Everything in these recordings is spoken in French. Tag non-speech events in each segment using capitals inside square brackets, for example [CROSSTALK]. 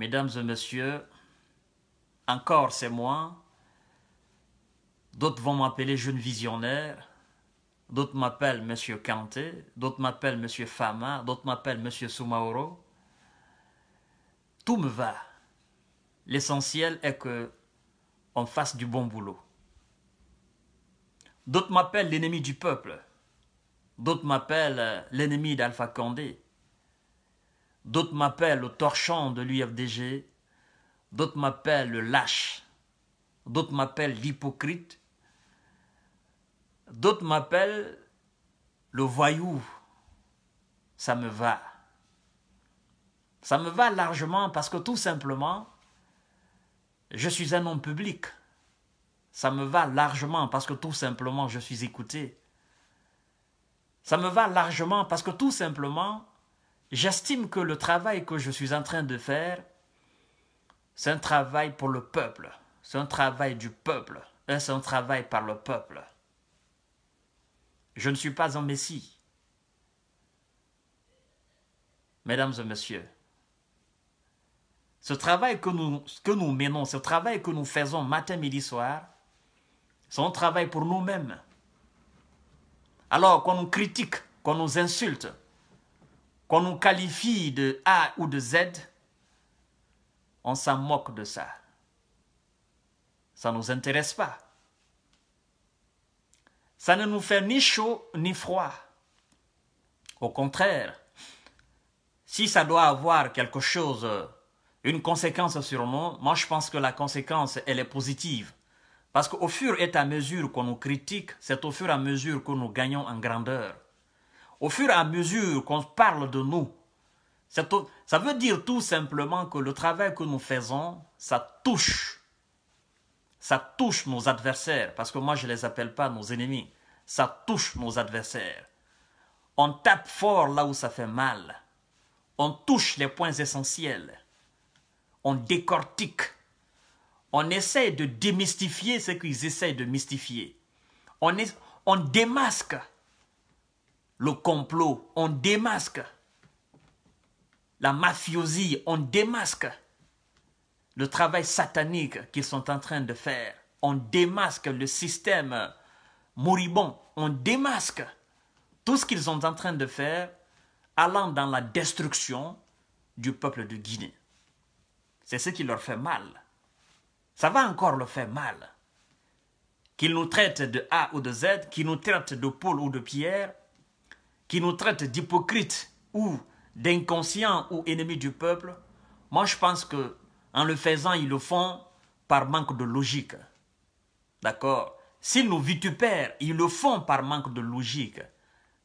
Mesdames et messieurs, encore c'est moi. D'autres vont m'appeler jeune visionnaire. D'autres m'appellent Monsieur Kanté. D'autres m'appellent Monsieur Fama. D'autres m'appellent Monsieur Soumaoro. Tout me va. L'essentiel est que on fasse du bon boulot. D'autres m'appellent l'ennemi du peuple. D'autres m'appellent l'ennemi d'Alpha Condé. D'autres m'appellent le torchon de l'UFDG. D'autres m'appellent le lâche. D'autres m'appellent l'hypocrite. D'autres m'appellent le voyou. Ça me va. Ça me va largement parce que tout simplement, je suis un homme public. Ça me va largement parce que tout simplement, je suis écouté. Ça me va largement parce que tout simplement, J'estime que le travail que je suis en train de faire, c'est un travail pour le peuple, c'est un travail du peuple, hein, c'est un travail par le peuple. Je ne suis pas un messie. Mesdames et messieurs, ce travail que nous, que nous menons, ce travail que nous faisons matin, midi, soir, c'est un travail pour nous-mêmes. Alors qu'on nous critique, qu'on nous insulte, qu'on nous qualifie de A ou de Z, on s'en moque de ça. Ça ne nous intéresse pas. Ça ne nous fait ni chaud ni froid. Au contraire, si ça doit avoir quelque chose, une conséquence sur nous, moi je pense que la conséquence, elle est positive. Parce qu'au fur et à mesure qu'on nous critique, c'est au fur et à mesure que nous gagnons en grandeur au fur et à mesure qu'on parle de nous, ça veut dire tout simplement que le travail que nous faisons, ça touche. Ça touche nos adversaires, parce que moi je ne les appelle pas nos ennemis. Ça touche nos adversaires. On tape fort là où ça fait mal. On touche les points essentiels. On décortique. On essaie de démystifier ce qu'ils essaient de mystifier. On, on démasque le complot, on démasque la mafiosie, on démasque le travail satanique qu'ils sont en train de faire, on démasque le système moribond, on démasque tout ce qu'ils sont en train de faire allant dans la destruction du peuple de Guinée. C'est ce qui leur fait mal. Ça va encore leur faire mal. Qu'ils nous traitent de A ou de Z, qu'ils nous traitent de Paul ou de Pierre, qui nous traite d'hypocrites ou d'inconscients ou ennemis du peuple, moi je pense que en le faisant, ils le font par manque de logique. D'accord S'ils nous vitupèrent, ils le font par manque de logique.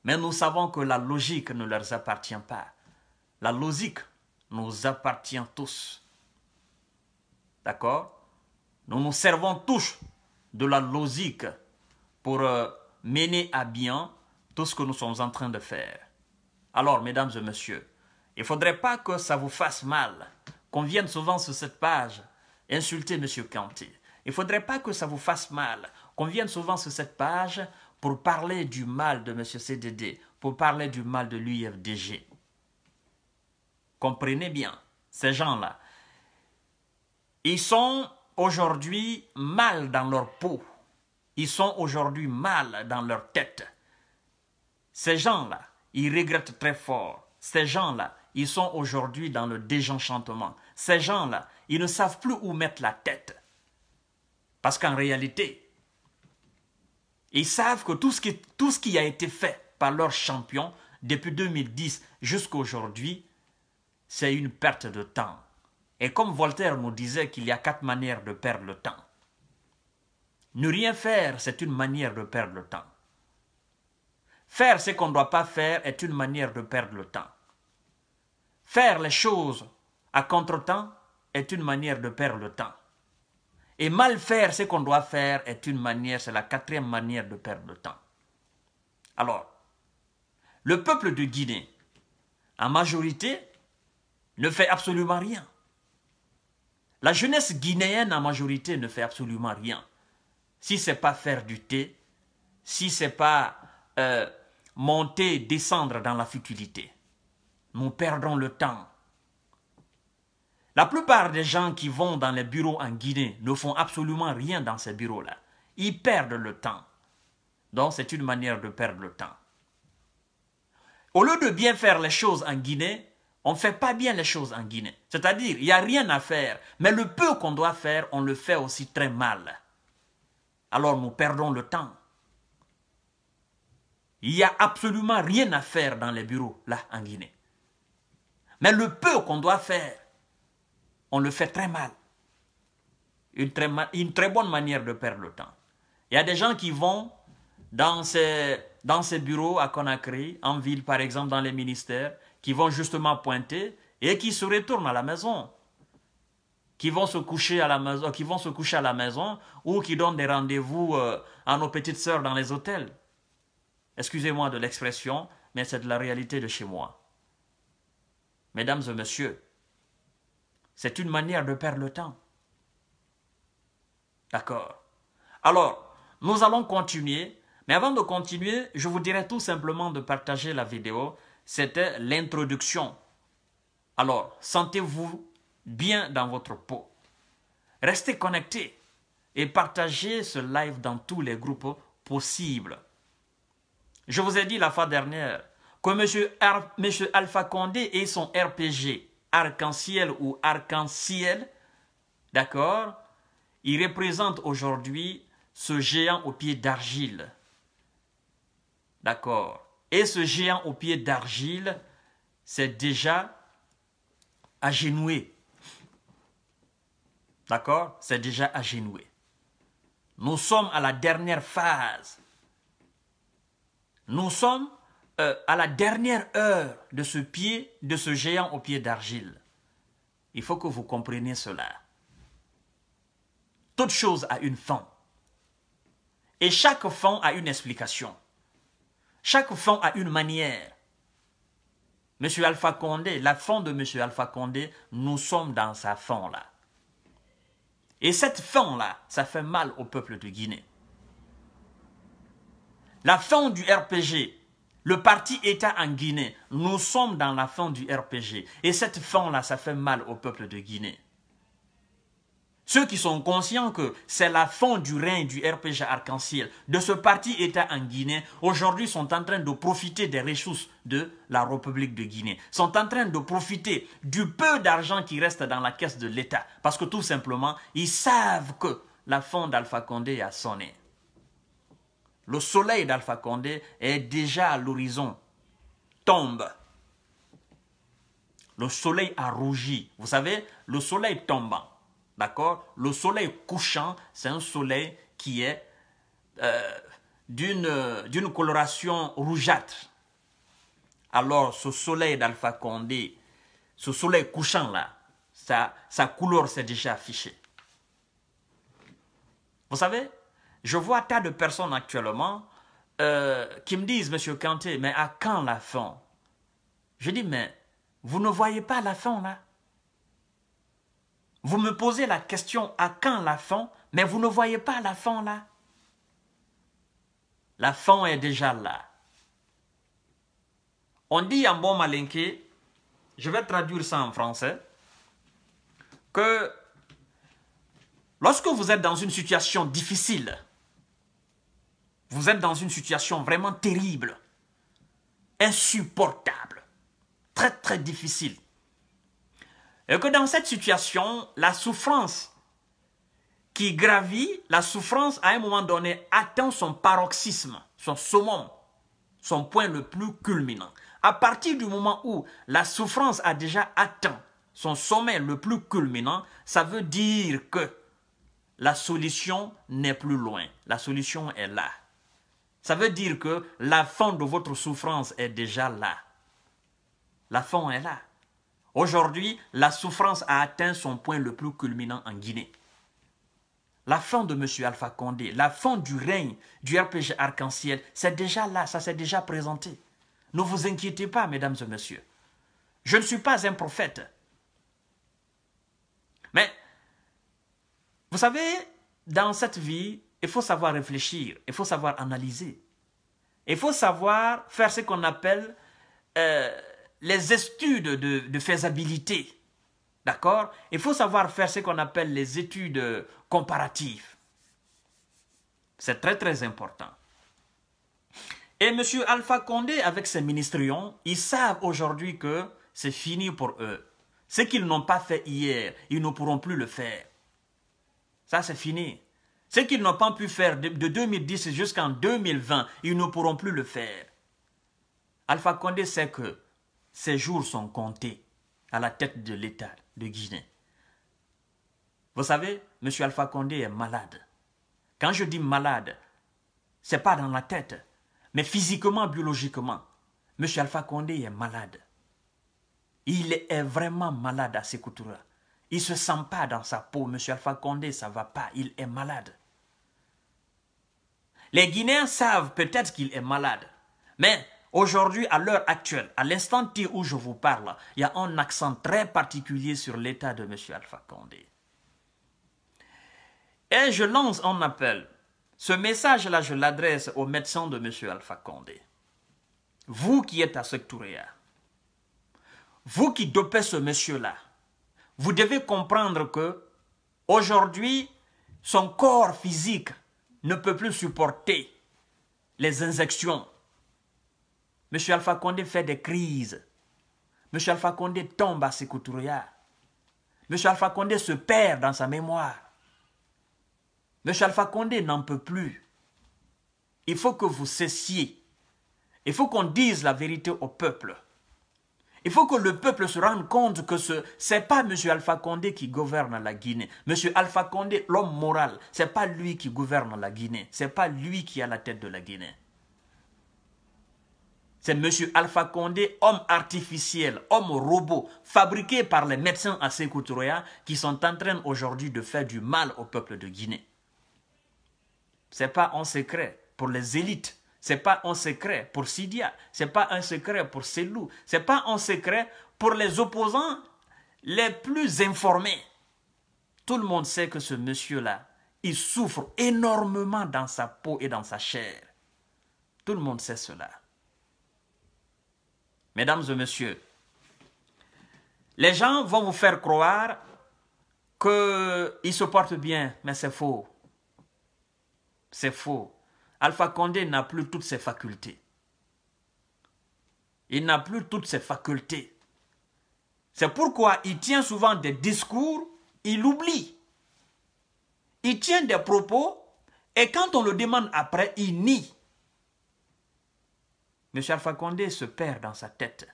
Mais nous savons que la logique ne leur appartient pas. La logique nous appartient tous. D'accord Nous nous servons tous de la logique pour euh, mener à bien tout ce que nous sommes en train de faire. Alors, mesdames et messieurs, il ne faudrait pas que ça vous fasse mal qu'on vienne souvent sur cette page insulter M. Kanté. Il ne faudrait pas que ça vous fasse mal qu'on vienne souvent sur cette page pour parler du mal de M. CDD, pour parler du mal de l'UFDG. Comprenez bien, ces gens-là, ils sont aujourd'hui mal dans leur peau. Ils sont aujourd'hui mal dans leur tête. Ces gens-là, ils regrettent très fort. Ces gens-là, ils sont aujourd'hui dans le désenchantement. Ces gens-là, ils ne savent plus où mettre la tête. Parce qu'en réalité, ils savent que tout ce, qui, a été fait par leurs champions depuis 2010 jusqu'à aujourd'hui, c'est une perte de temps. Et comme Voltaire nous disait qu'il y a quatre manières de perdre le temps. Ne rien faire, c'est une manière de perdre le temps. Faire ce qu'on ne doit pas faire est une manière de perdre le temps. Faire les choses à contre-temps est une manière de perdre le temps. Et mal faire ce qu'on doit faire est une manière, c'est la quatrième manière de perdre le temps. Alors, le peuple de Guinée, en majorité, ne fait absolument rien. La jeunesse guinéenne en majorité ne fait absolument rien. Si c'est pas faire du thé, si c'est pas euh, monter, descendre dans la futilité. Nous perdons le temps. La plupart des gens qui vont dans les bureaux en Guinée ne font absolument rien dans ces bureaux-là. Ils perdent le temps. Donc c'est une manière de perdre le temps. Au lieu de bien faire les choses en Guinée, on ne fait pas bien les choses en Guinée. C'est-à-dire, il n'y a rien à faire, mais le peu qu'on doit faire, on le fait aussi très mal. Alors nous perdons le temps. Il n'y a absolument rien à faire dans les bureaux, là, en Guinée. Mais le peu qu'on doit faire, on le fait très mal. Une très, bonne manière de perdre le temps. Il y a des gens qui vont dans ces, dans ces bureaux à Conakry, en ville par exemple, dans les ministères, qui vont justement pointer et qui se retournent à la maison, qui vont se coucher à la maison, qui vont se coucher à la maison ou qui donnent des rendez-vous euh, à nos petites sœurs dans les hôtels. Excusez-moi de l'expression, mais c'est de la réalité de chez moi. Mesdames et messieurs, c'est une manière de perdre le temps. D'accord. Alors, nous allons continuer, mais avant de continuer, je vous dirais tout simplement de partager la vidéo. C'était l'introduction. Alors, sentez-vous bien dans votre peau. Restez connectés et partagez ce live dans tous les groupes possibles. Je vous ai dit la fois dernière que M. Alpha Condé et son RPG, arc-en-ciel ou arc-en-ciel, d'accord, il représente aujourd'hui ce géant au pied d'argile. D'accord. Et ce géant au pied d'argile, c'est déjà agenoué. D'accord C'est déjà agenoué. Nous sommes à la dernière phase nous sommes euh, à la dernière heure de ce pied, de ce géant au pied d'argile. Il faut que vous compreniez cela. Toute chose a une fin. Et chaque fin a une explication. Chaque fin a une manière. M. Alpha Condé, la fin de M. Alpha Condé, nous sommes dans sa fin là. Et cette fin là, ça fait mal au peuple de Guinée. La fin du RPG, le parti État en Guinée, nous sommes dans la fin du RPG. Et cette fin-là, ça fait mal au peuple de Guinée. Ceux qui sont conscients que c'est la fin du règne du RPG arc-en-ciel, de ce parti État en Guinée, aujourd'hui sont en train de profiter des ressources de la République de Guinée, sont en train de profiter du peu d'argent qui reste dans la caisse de l'État, parce que tout simplement, ils savent que la fin d'Alpha Condé a sonné. Le soleil d'Alpha Condé est déjà à l'horizon, tombe. Le soleil a rougi. Vous savez, le soleil tombant, d'accord Le soleil couchant, c'est un soleil qui est euh, d'une coloration rougeâtre. Alors, ce soleil d'Alpha Condé, ce soleil couchant-là, sa couleur s'est déjà affichée. Vous savez, je vois tas de personnes actuellement euh, qui me disent, Monsieur Kanté, mais à quand la fin Je dis, mais vous ne voyez pas la fin là Vous me posez la question à quand la fin, mais vous ne voyez pas la fin là La fin est déjà là. On dit en bon malinqué, je vais traduire ça en français, que lorsque vous êtes dans une situation difficile, vous êtes dans une situation vraiment terrible, insupportable, très très difficile. Et que dans cette situation, la souffrance qui gravit, la souffrance à un moment donné atteint son paroxysme, son sommet, son point le plus culminant. À partir du moment où la souffrance a déjà atteint son sommet le plus culminant, ça veut dire que la solution n'est plus loin, la solution est là. Ça veut dire que la fin de votre souffrance est déjà là. La fin est là. Aujourd'hui, la souffrance a atteint son point le plus culminant en Guinée. La fin de M. Alpha Condé, la fin du règne du RPG Arc-en-Ciel, c'est déjà là, ça s'est déjà présenté. Ne vous inquiétez pas, mesdames et messieurs. Je ne suis pas un prophète. Mais, vous savez, dans cette vie, il faut savoir réfléchir, il faut savoir analyser. Il faut savoir faire ce qu'on appelle euh, les études de, de faisabilité. D'accord Il faut savoir faire ce qu'on appelle les études comparatives. C'est très très important. Et M. Alpha Condé, avec ses ministrions, ils savent aujourd'hui que c'est fini pour eux. Ce qu'ils n'ont pas fait hier, ils ne pourront plus le faire. Ça, c'est fini. Ce qu'ils n'ont pas pu faire de 2010 jusqu'en 2020, ils ne pourront plus le faire. Alpha Condé sait que ses jours sont comptés à la tête de l'État de Guinée. Vous savez, M. Alpha Condé est malade. Quand je dis malade, c'est pas dans la tête, mais physiquement, biologiquement. M. Alpha Condé est malade. Il est vraiment malade à ces coutures-là. Il se sent pas dans sa peau. M. Alpha Condé, ça va pas. Il est malade. Les Guinéens savent peut-être qu'il est malade, mais aujourd'hui, à l'heure actuelle, à l'instant où je vous parle, il y a un accent très particulier sur l'état de M. Alpha Condé. Et je lance un appel. Ce message-là, je l'adresse aux médecins de M. Alpha Condé. Vous qui êtes à Sectouréa, vous qui dopez ce monsieur-là, vous devez comprendre que aujourd'hui, son corps physique ne peut plus supporter les injections. M. Alpha Condé fait des crises. M. Alpha Condé tombe à ses Sekoutourya. M. Alpha Condé se perd dans sa mémoire. M. Alpha Condé n'en peut plus. Il faut que vous cessiez. Il faut qu'on dise la vérité au peuple. Il faut que le peuple se rende compte que ce n'est pas M. Alpha Condé qui gouverne la Guinée. M. Alpha Condé, l'homme moral, ce n'est pas lui qui gouverne la Guinée. Ce n'est pas lui qui a la tête de la Guinée. C'est M. Alpha Condé, homme artificiel, homme robot, fabriqué par les médecins à Sekou qui sont en train aujourd'hui de faire du mal au peuple de Guinée. Ce n'est pas en secret pour les élites c'est pas un secret pour Sidia, c'est pas un secret pour Selou, c'est pas un secret pour les opposants les plus informés. Tout le monde sait que ce monsieur-là, il souffre énormément dans sa peau et dans sa chair. Tout le monde sait cela. Mesdames et messieurs, les gens vont vous faire croire qu'il se porte bien, mais c'est faux. C'est faux. Alpha Condé n'a plus toutes ses facultés. Il n'a plus toutes ses facultés. C'est pourquoi il tient souvent des discours, il oublie. Il tient des propos et quand on le demande après, il nie. Monsieur Alpha Condé se perd dans sa tête.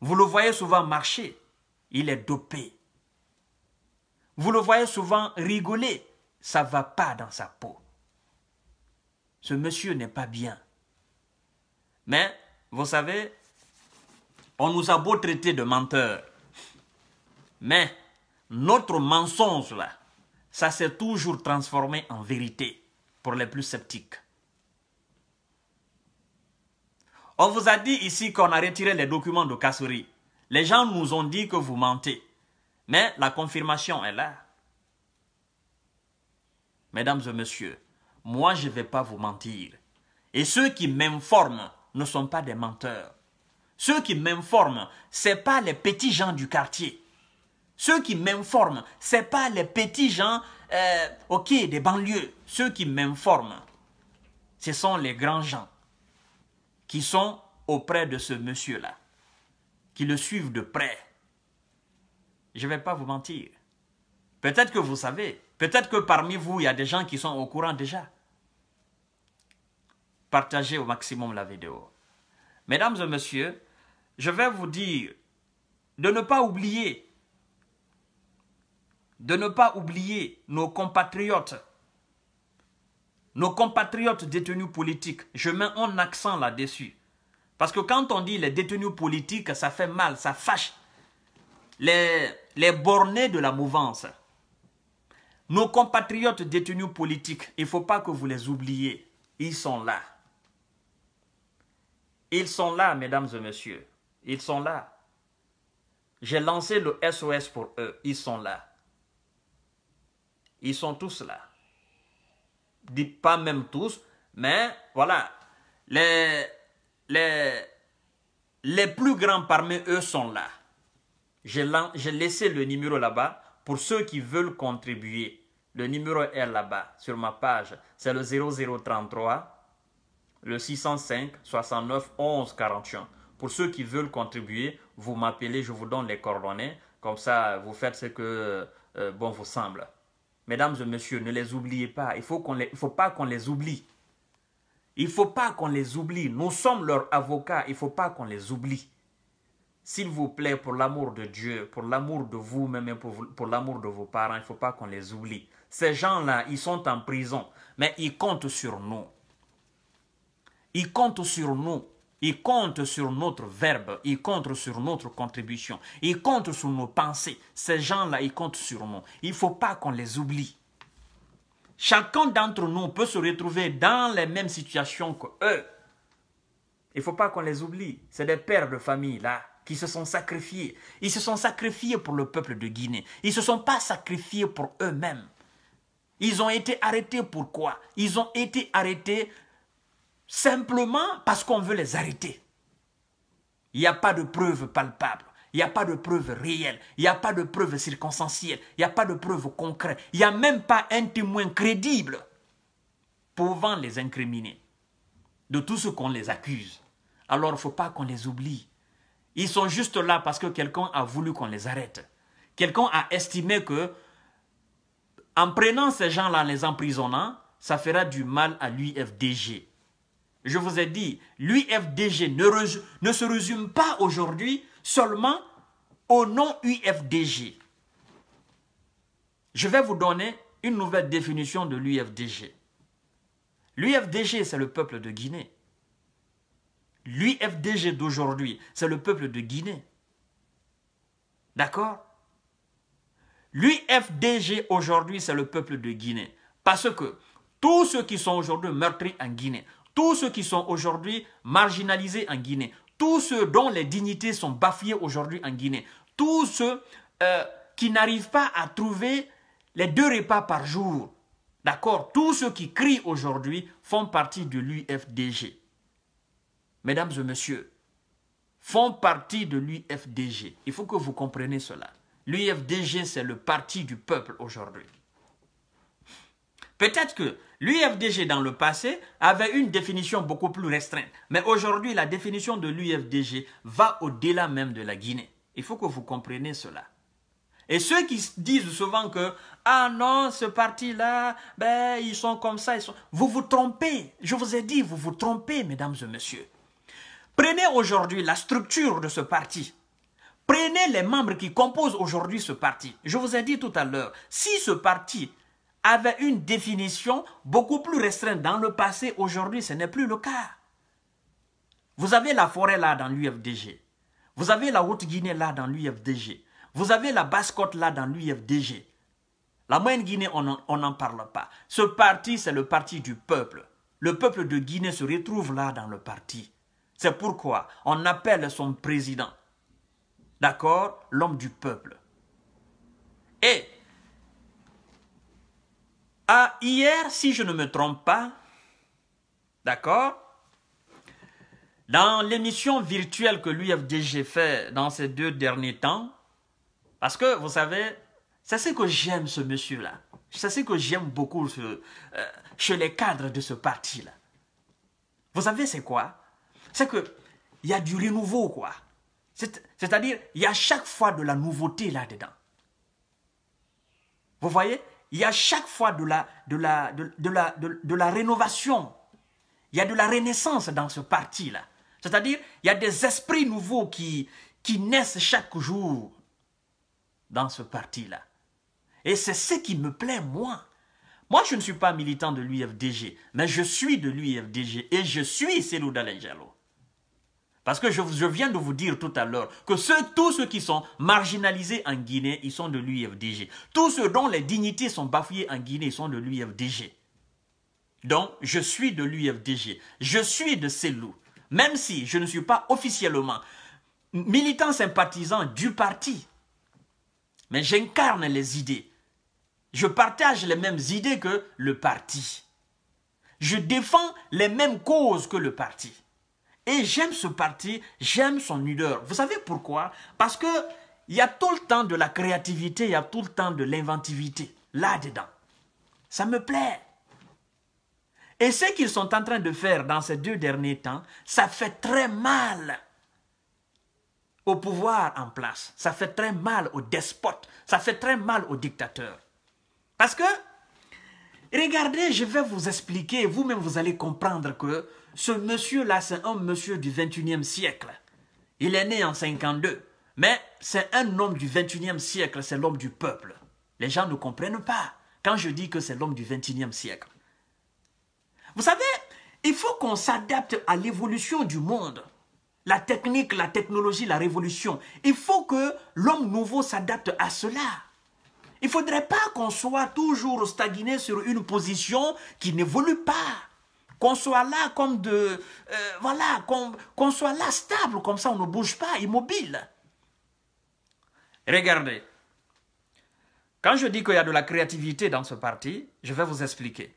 Vous le voyez souvent marcher, il est dopé. Vous le voyez souvent rigoler, ça ne va pas dans sa peau ce monsieur n'est pas bien. Mais, vous savez, on nous a beau traiter de menteurs, mais notre mensonge, là, ça s'est toujours transformé en vérité pour les plus sceptiques. On vous a dit ici qu'on a retiré les documents de casserie. Les gens nous ont dit que vous mentez. Mais la confirmation est là. Mesdames et messieurs, moi je ne vais pas vous mentir. Et ceux qui m'informent ne sont pas des menteurs. Ceux qui m'informent, ce n'est pas les petits gens du quartier. Ceux qui m'informent, ce n'est pas les petits gens euh, ok, des banlieues. Ceux qui m'informent, ce sont les grands gens qui sont auprès de ce monsieur-là, qui le suivent de près. Je ne vais pas vous mentir. Peut-être que vous savez, peut-être que parmi vous, il y a des gens qui sont au courant déjà partagez au maximum la vidéo. Mesdames et messieurs, je vais vous dire de ne pas oublier, de ne pas oublier nos compatriotes, nos compatriotes détenus politiques. Je mets un accent là-dessus. Parce que quand on dit les détenus politiques, ça fait mal, ça fâche. Les, les bornés de la mouvance, nos compatriotes détenus politiques, il ne faut pas que vous les oubliez. Ils sont là. Ils sont là, mesdames et messieurs. Ils sont là. J'ai lancé le SOS pour eux. Ils sont là. Ils sont tous là. Pas même tous, mais voilà. Les, les, les plus grands parmi eux sont là. J'ai laissé le numéro là-bas pour ceux qui veulent contribuer. Le numéro est là-bas sur ma page. C'est le 0033 le 605 69 11 41. Pour ceux qui veulent contribuer, vous m'appelez, je vous donne les coordonnées. Comme ça, vous faites ce que euh, bon vous semble. Mesdames et messieurs, ne les oubliez pas. Il faut qu'on faut pas qu'on les oublie. Il faut pas qu'on les oublie. Nous sommes leurs avocats. Il faut pas qu'on les oublie. S'il vous plaît, pour l'amour de Dieu, pour l'amour de vous-même pour, pour l'amour de vos parents, il ne faut pas qu'on les oublie. Ces gens-là, ils sont en prison, mais ils comptent sur nous. Ils comptent sur nous. ils comptent sur notre verbe. ils comptent sur notre contribution. ils comptent sur nos pensées. Ces gens-là, ils comptent sur nous. Il ne faut pas qu'on les oublie. Chacun d'entre nous peut se retrouver dans les mêmes situations qu'eux. Il ne faut pas qu'on les oublie. C'est des pères de famille, là, qui se sont sacrifiés. Ils se sont sacrifiés pour le peuple de Guinée. Ils ne se sont pas sacrifiés pour eux-mêmes. Ils ont été arrêtés pourquoi Ils ont été arrêtés simplement parce qu'on veut les arrêter. Il n'y a pas de preuves palpables, il n'y a pas de preuve réelles, il n'y a pas de preuves circonstancielle, il n'y a pas de preuve concrètes, il n'y a même pas un témoin crédible pouvant les incriminer de tout ce qu'on les accuse. Alors il ne faut pas qu'on les oublie. Ils sont juste là parce que quelqu'un a voulu qu'on les arrête. Quelqu'un a estimé que en prenant ces gens-là, en les emprisonnant, ça fera du mal à l'UFDG. Je vous ai dit, l'UFDG ne, se résume pas aujourd'hui seulement au nom UFDG. Je vais vous donner une nouvelle définition de l'UFDG. L'UFDG, c'est le peuple de Guinée. L'UFDG d'aujourd'hui, c'est le peuple de Guinée. D'accord L'UFDG aujourd'hui, c'est le peuple de Guinée. Parce que tous ceux qui sont aujourd'hui meurtris en Guinée tous ceux qui sont aujourd'hui marginalisés en Guinée, tous ceux dont les dignités sont bafouées aujourd'hui en Guinée, tous ceux euh, qui n'arrivent pas à trouver les deux repas par jour, d'accord Tous ceux qui crient aujourd'hui font partie de l'UFDG. Mesdames et messieurs, font partie de l'UFDG. Il faut que vous compreniez cela. L'UFDG, c'est le parti du peuple aujourd'hui. Peut-être que l'UFDG dans le passé avait une définition beaucoup plus restreinte, mais aujourd'hui la définition de l'UFDG va au-delà même de la Guinée. Il faut que vous compreniez cela. Et ceux qui disent souvent que ah non ce parti-là ben ils sont comme ça, ils sont... vous vous trompez. Je vous ai dit vous vous trompez mesdames et messieurs. Prenez aujourd'hui la structure de ce parti. Prenez les membres qui composent aujourd'hui ce parti. Je vous ai dit tout à l'heure, si ce parti avait une définition beaucoup plus restreinte dans le passé. Aujourd'hui, ce n'est plus le cas. Vous avez la forêt là dans l'UFDG. Vous avez la Haute-Guinée là dans l'UFDG. Vous avez la Basse-Côte là dans l'UFDG. La Moyenne-Guinée, on n'en parle pas. Ce parti, c'est le parti du peuple. Le peuple de Guinée se retrouve là dans le parti. C'est pourquoi on appelle son président, d'accord, l'homme du peuple. Et ah, hier, si je ne me trompe pas, d'accord Dans l'émission virtuelle que l'UFDG fait dans ces deux derniers temps, parce que vous savez, c'est ce que j'aime ce monsieur-là. C'est ce que j'aime beaucoup ce, euh, chez les cadres de ce parti-là. Vous savez, c'est quoi C'est que il y a du renouveau, quoi. C'est-à-dire, il y a chaque fois de la nouveauté là-dedans. Vous voyez il y a chaque fois de la, de la, de, la, de, la rénovation. Il y a de la renaissance dans ce parti-là. C'est-à-dire, il y a des esprits nouveaux qui, qui naissent chaque jour dans ce parti-là. Et c'est ce qui me plaît, moi. Moi, je ne suis pas militant de l'UFDG, mais je suis de l'UFDG et je suis Célou parce que je, viens de vous dire tout à l'heure que tous ceux qui sont marginalisés en Guinée, ils sont de l'UFDG. Tous ceux dont les dignités sont bafouées en Guinée, ils sont de l'UFDG. Donc, je suis de l'UFDG. Je suis de ces loups. Même si je ne suis pas officiellement militant sympathisant du parti. Mais j'incarne les idées. Je partage les mêmes idées que le parti. Je défends les mêmes causes que le parti. Et j'aime ce parti, j'aime son leader. Vous savez pourquoi Parce que il y a tout le temps de la créativité, il y a tout le temps de l'inventivité là-dedans. Ça me plaît. Et ce qu'ils sont en train de faire dans ces deux derniers temps, ça fait très mal au pouvoir en place. Ça fait très mal aux despotes. Ça fait très mal aux dictateurs. Parce que, regardez, je vais vous expliquer, vous-même vous allez comprendre que ce monsieur-là, c'est un monsieur du 21e siècle. Il est né en 52. Mais c'est un homme du 21e siècle, c'est l'homme du peuple. Les gens ne comprennent pas quand je dis que c'est l'homme du 21e siècle. Vous savez, il faut qu'on s'adapte à l'évolution du monde. La technique, la technologie, la révolution. Il faut que l'homme nouveau s'adapte à cela. Il ne faudrait pas qu'on soit toujours stagné sur une position qui n'évolue pas. Qu'on soit là comme de... Euh, voilà, qu'on soit là stable, comme ça on ne bouge pas, immobile. Regardez. Quand je dis qu'il y a de la créativité dans ce parti, je vais vous expliquer.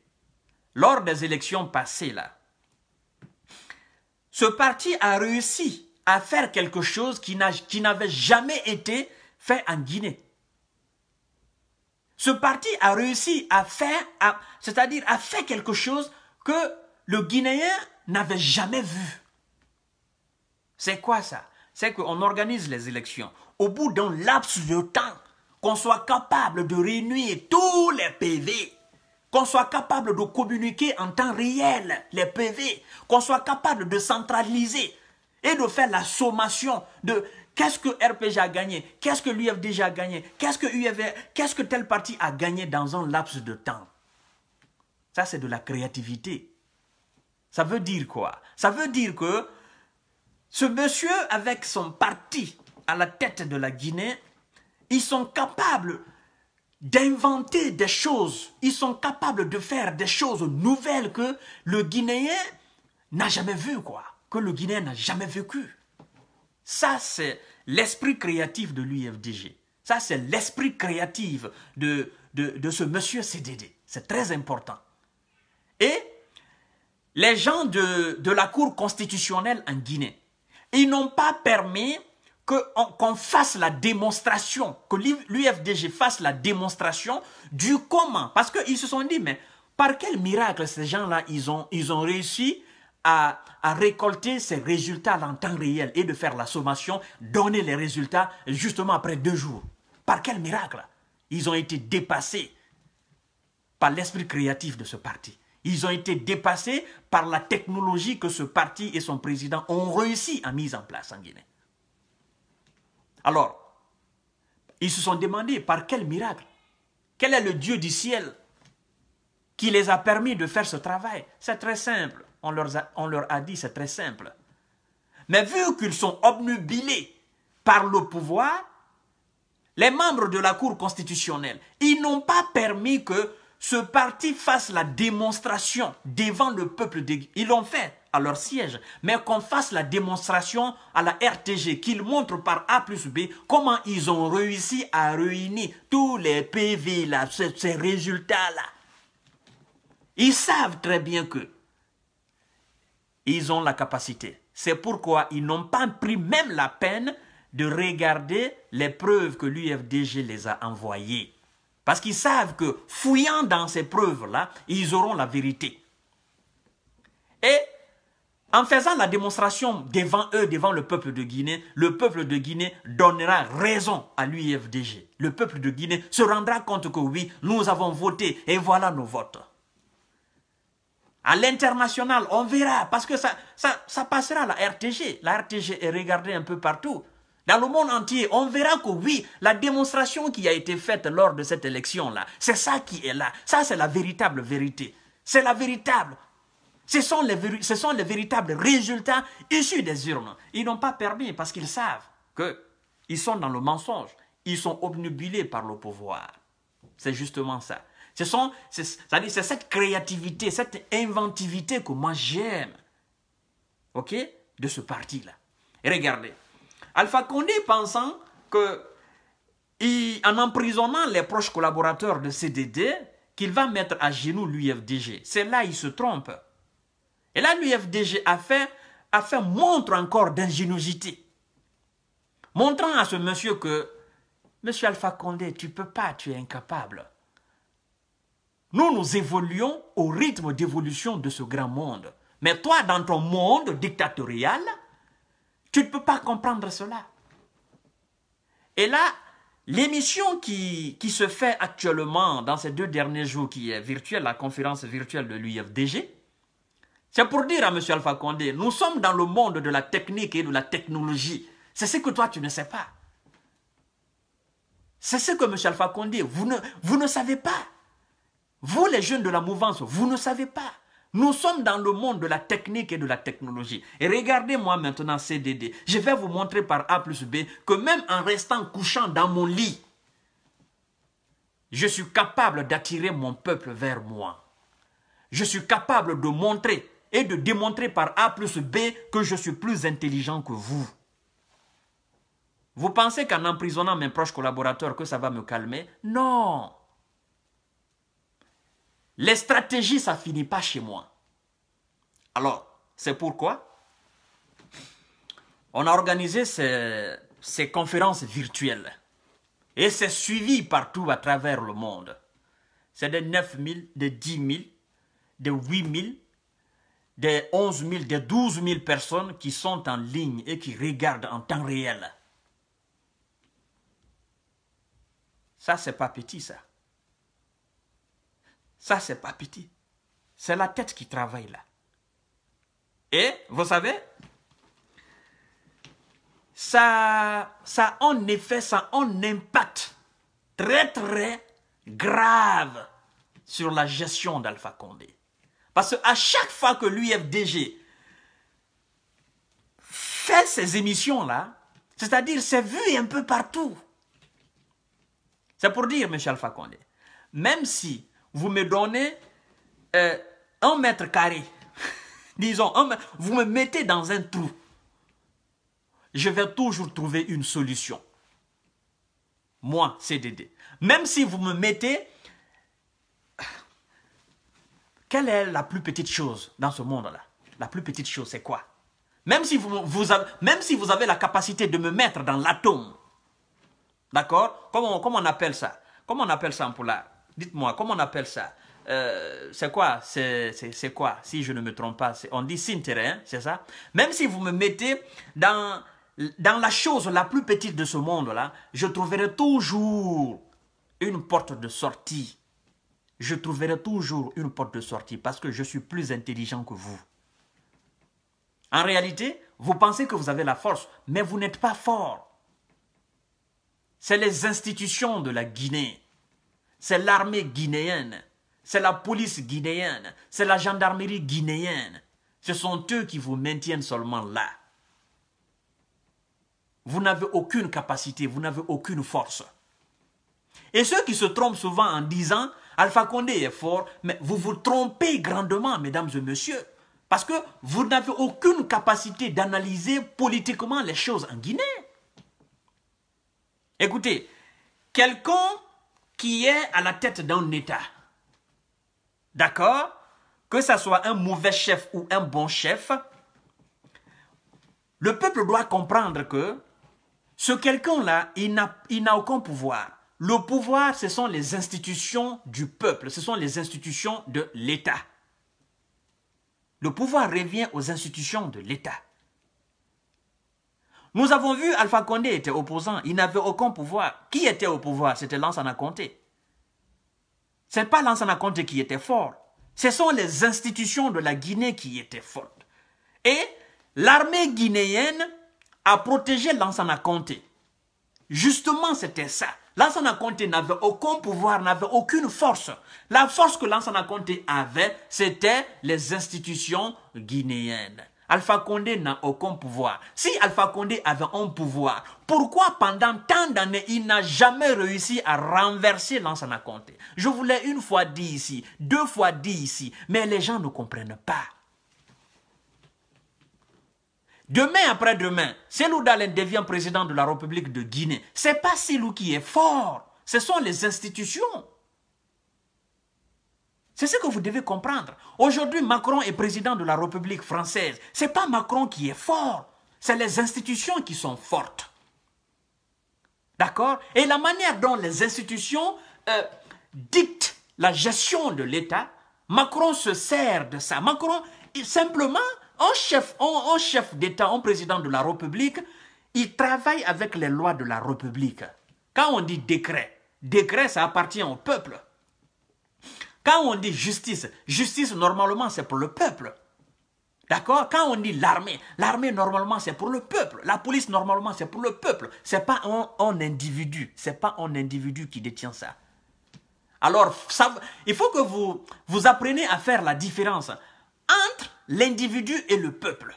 Lors des élections passées, là, ce parti a réussi à faire quelque chose qui n'avait jamais été fait en Guinée. Ce parti a réussi à faire, c'est-à-dire à faire quelque chose que le Guinéen n'avait jamais vu. C'est quoi ça C'est qu'on organise les élections. Au bout d'un laps de temps, qu'on soit capable de réunir tous les PV, qu'on soit capable de communiquer en temps réel les PV, qu'on soit capable de centraliser et de faire la sommation de qu'est-ce que RPG a gagné, qu'est-ce que l'UFDG a gagné, qu'est-ce que UFR, qu'est-ce que tel parti a gagné dans un laps de temps. Ça, c'est de la créativité. Ça veut dire quoi Ça veut dire que ce monsieur, avec son parti à la tête de la Guinée, ils sont capables d'inventer des choses. Ils sont capables de faire des choses nouvelles que le Guinéen n'a jamais vu, quoi. Que le Guinéen n'a jamais vécu. Ça, c'est l'esprit créatif de l'UFDG. Ça, c'est l'esprit créatif de, de, de, ce monsieur CDD. C'est très important. Et les gens de, la Cour constitutionnelle en Guinée, ils n'ont pas permis qu'on fasse la démonstration, que l'UFDG fasse la démonstration du comment. Parce qu'ils se sont dit, mais par quel miracle ces gens-là, ils ont, ils réussi à, à, récolter ces résultats en temps réel et de faire la sommation, donner les résultats justement après deux jours. Par quel miracle Ils ont été dépassés par l'esprit créatif de ce parti. Ils ont été dépassés par la technologie que ce parti et son président ont réussi à mise en place en Guinée. Alors, ils se sont demandé par quel miracle, quel est le Dieu du ciel qui les a permis de faire ce travail. C'est très simple, on leur a, on leur a dit, c'est très simple. Mais vu qu'ils sont obnubilés par le pouvoir, les membres de la Cour constitutionnelle, ils n'ont pas permis que ce parti fasse la démonstration devant le peuple de... Ils l'ont fait à leur siège, mais qu'on fasse la démonstration à la RTG, qu'ils montrent par A plus B comment ils ont réussi à ruiner tous les PV, ces, ces résultats-là. Ils savent très bien que ils ont la capacité. C'est pourquoi ils n'ont pas pris même la peine de regarder les preuves que l'UFDG les a envoyées. Parce qu'ils savent que fouillant dans ces preuves-là, ils auront la vérité. Et en faisant la démonstration devant eux, devant le peuple de Guinée, le peuple de Guinée donnera raison à l'UFDG. Le peuple de Guinée se rendra compte que oui, nous avons voté et voilà nos votes. À l'international, on verra, parce que ça, ça, ça passera à la RTG. La RTG est regardée un peu partout. Dans le monde entier, on verra que oui, la démonstration qui a été faite lors de cette élection-là, c'est ça qui est là. Ça, c'est la véritable vérité. C'est la véritable. Ce sont, les, ce sont les véritables résultats issus des urnes. Ils n'ont pas permis parce qu'ils savent qu'ils sont dans le mensonge. Ils sont obnubilés par le pouvoir. C'est justement ça. C'est cette créativité, cette inventivité que moi j'aime. OK De ce parti-là. Regardez. Alpha Condé pensant que en emprisonnant les proches collaborateurs de CDD, qu'il va mettre à genoux l'UFDG. C'est là il se trompe. Et là, l'UFDG a fait, a fait montre encore d'ingéniosité. Montrant à ce monsieur que, monsieur Alpha Condé, tu peux pas, tu es incapable. Nous, nous évoluons au rythme d'évolution de ce grand monde. Mais toi, dans ton monde dictatorial, tu ne peux pas comprendre cela. Et là, l'émission qui, qui se fait actuellement dans ces deux derniers jours, qui est virtuelle, la conférence virtuelle de l'UFDG, c'est pour dire à M. Alpha Condé, nous sommes dans le monde de la technique et de la technologie. C'est ce que toi, tu ne sais pas. C'est ce que M. Alpha Condé, vous ne, vous ne savez pas. Vous, les jeunes de la mouvance, vous ne savez pas. Nous sommes dans le monde de la technique et de la technologie. Et regardez-moi maintenant CDD. Je vais vous montrer par A plus B que même en restant couchant dans mon lit, je suis capable d'attirer mon peuple vers moi. Je suis capable de montrer et de démontrer par A plus B que je suis plus intelligent que vous. Vous pensez qu'en emprisonnant mes proches collaborateurs que ça va me calmer Non les stratégies, ça ne finit pas chez moi. Alors, c'est pourquoi on a organisé ces, conférences virtuelles et c'est suivi partout à travers le monde. C'est de 9 000, de 10 000, de 8 000, de 11 000, de 12 000 personnes qui sont en ligne et qui regardent en temps réel. Ça, c'est pas petit, ça. Ça, c'est pas pitié. C'est la tête qui travaille là. Et, vous savez, ça, ça a un effet, ça a un impact très, très grave sur la gestion d'Alpha Condé. Parce qu'à chaque fois que l'UFDG fait ces émissions-là, c'est-à-dire c'est vu un peu partout. C'est pour dire, M. Alpha Condé, même si vous me donnez euh, un mètre carré. [LAUGHS] Disons, vous me mettez dans un trou. Je vais toujours trouver une solution. Moi, CDD. Même si vous me mettez... [SIGHS] Quelle est la plus petite chose dans ce monde-là La plus petite chose, c'est quoi même si vous, avez, même si vous avez la capacité de me mettre dans l'atome, d'accord comment, comment on appelle ça Comment on appelle ça en polar dites-moi, comment on appelle ça euh, c'est quoi C'est quoi Si je ne me trompe pas, on dit cintérin, hein, c'est ça Même si vous me mettez dans, dans la chose la plus petite de ce monde-là, je trouverai toujours une porte de sortie. Je trouverai toujours une porte de sortie parce que je suis plus intelligent que vous. En réalité, vous pensez que vous avez la force, mais vous n'êtes pas fort. C'est les institutions de la Guinée c'est l'armée guinéenne, c'est la police guinéenne, c'est la gendarmerie guinéenne. Ce sont eux qui vous maintiennent seulement là. Vous n'avez aucune capacité, vous n'avez aucune force. Et ceux qui se trompent souvent en disant Alpha Condé est fort, mais vous vous trompez grandement, mesdames et messieurs, parce que vous n'avez aucune capacité d'analyser politiquement les choses en Guinée. Écoutez, quelqu'un qui est à la tête d'un État. D'accord Que ce soit un mauvais chef ou un bon chef, le peuple doit comprendre que ce quelqu'un-là, il n'a aucun pouvoir. Le pouvoir, ce sont les institutions du peuple, ce sont les institutions de l'État. Le pouvoir revient aux institutions de l'État. Nous avons vu Alpha Condé était opposant, il n'avait aucun pouvoir. Qui était au pouvoir C'était Lansana Conté. Ce n'est pas Lansana Conté qui était fort. Ce sont les institutions de la Guinée qui étaient fortes. Et l'armée guinéenne a protégé Lansana Conté. Justement, c'était ça. Lansana n'avait aucun pouvoir, n'avait aucune force. La force que Lansana Conté avait, c'était les institutions guinéennes. Alpha Condé n'a aucun pouvoir. Si Alpha Condé avait un pouvoir, pourquoi pendant tant d'années il n'a jamais réussi à renverser Lansana Conté Je vous l'ai une fois dit ici, deux fois dit ici, mais les gens ne comprennent pas. Demain après-demain, Selou Dalen devient président de la République de Guinée. C'est pas Selou qui est fort, ce sont les institutions. C'est ce que vous devez comprendre. Aujourd'hui, Macron est président de la République française. Ce n'est pas Macron qui est fort, c'est les institutions qui sont fortes. D'accord Et la manière dont les institutions euh, dictent la gestion de l'État, Macron se sert de ça. Macron, simplement, en chef, en chef d'État, en président de la République, il travaille avec les lois de la République. Quand on dit décret, décret, ça appartient au peuple. Quand on dit justice, justice normalement c'est pour le peuple. D'accord Quand on dit l'armée, l'armée normalement c'est pour le peuple. La police normalement c'est pour le peuple. Ce n'est pas un, individu. individu. n'est pas un individu qui détient ça. Alors, ça, il faut que vous, vous appreniez à faire la différence entre l'individu et le peuple.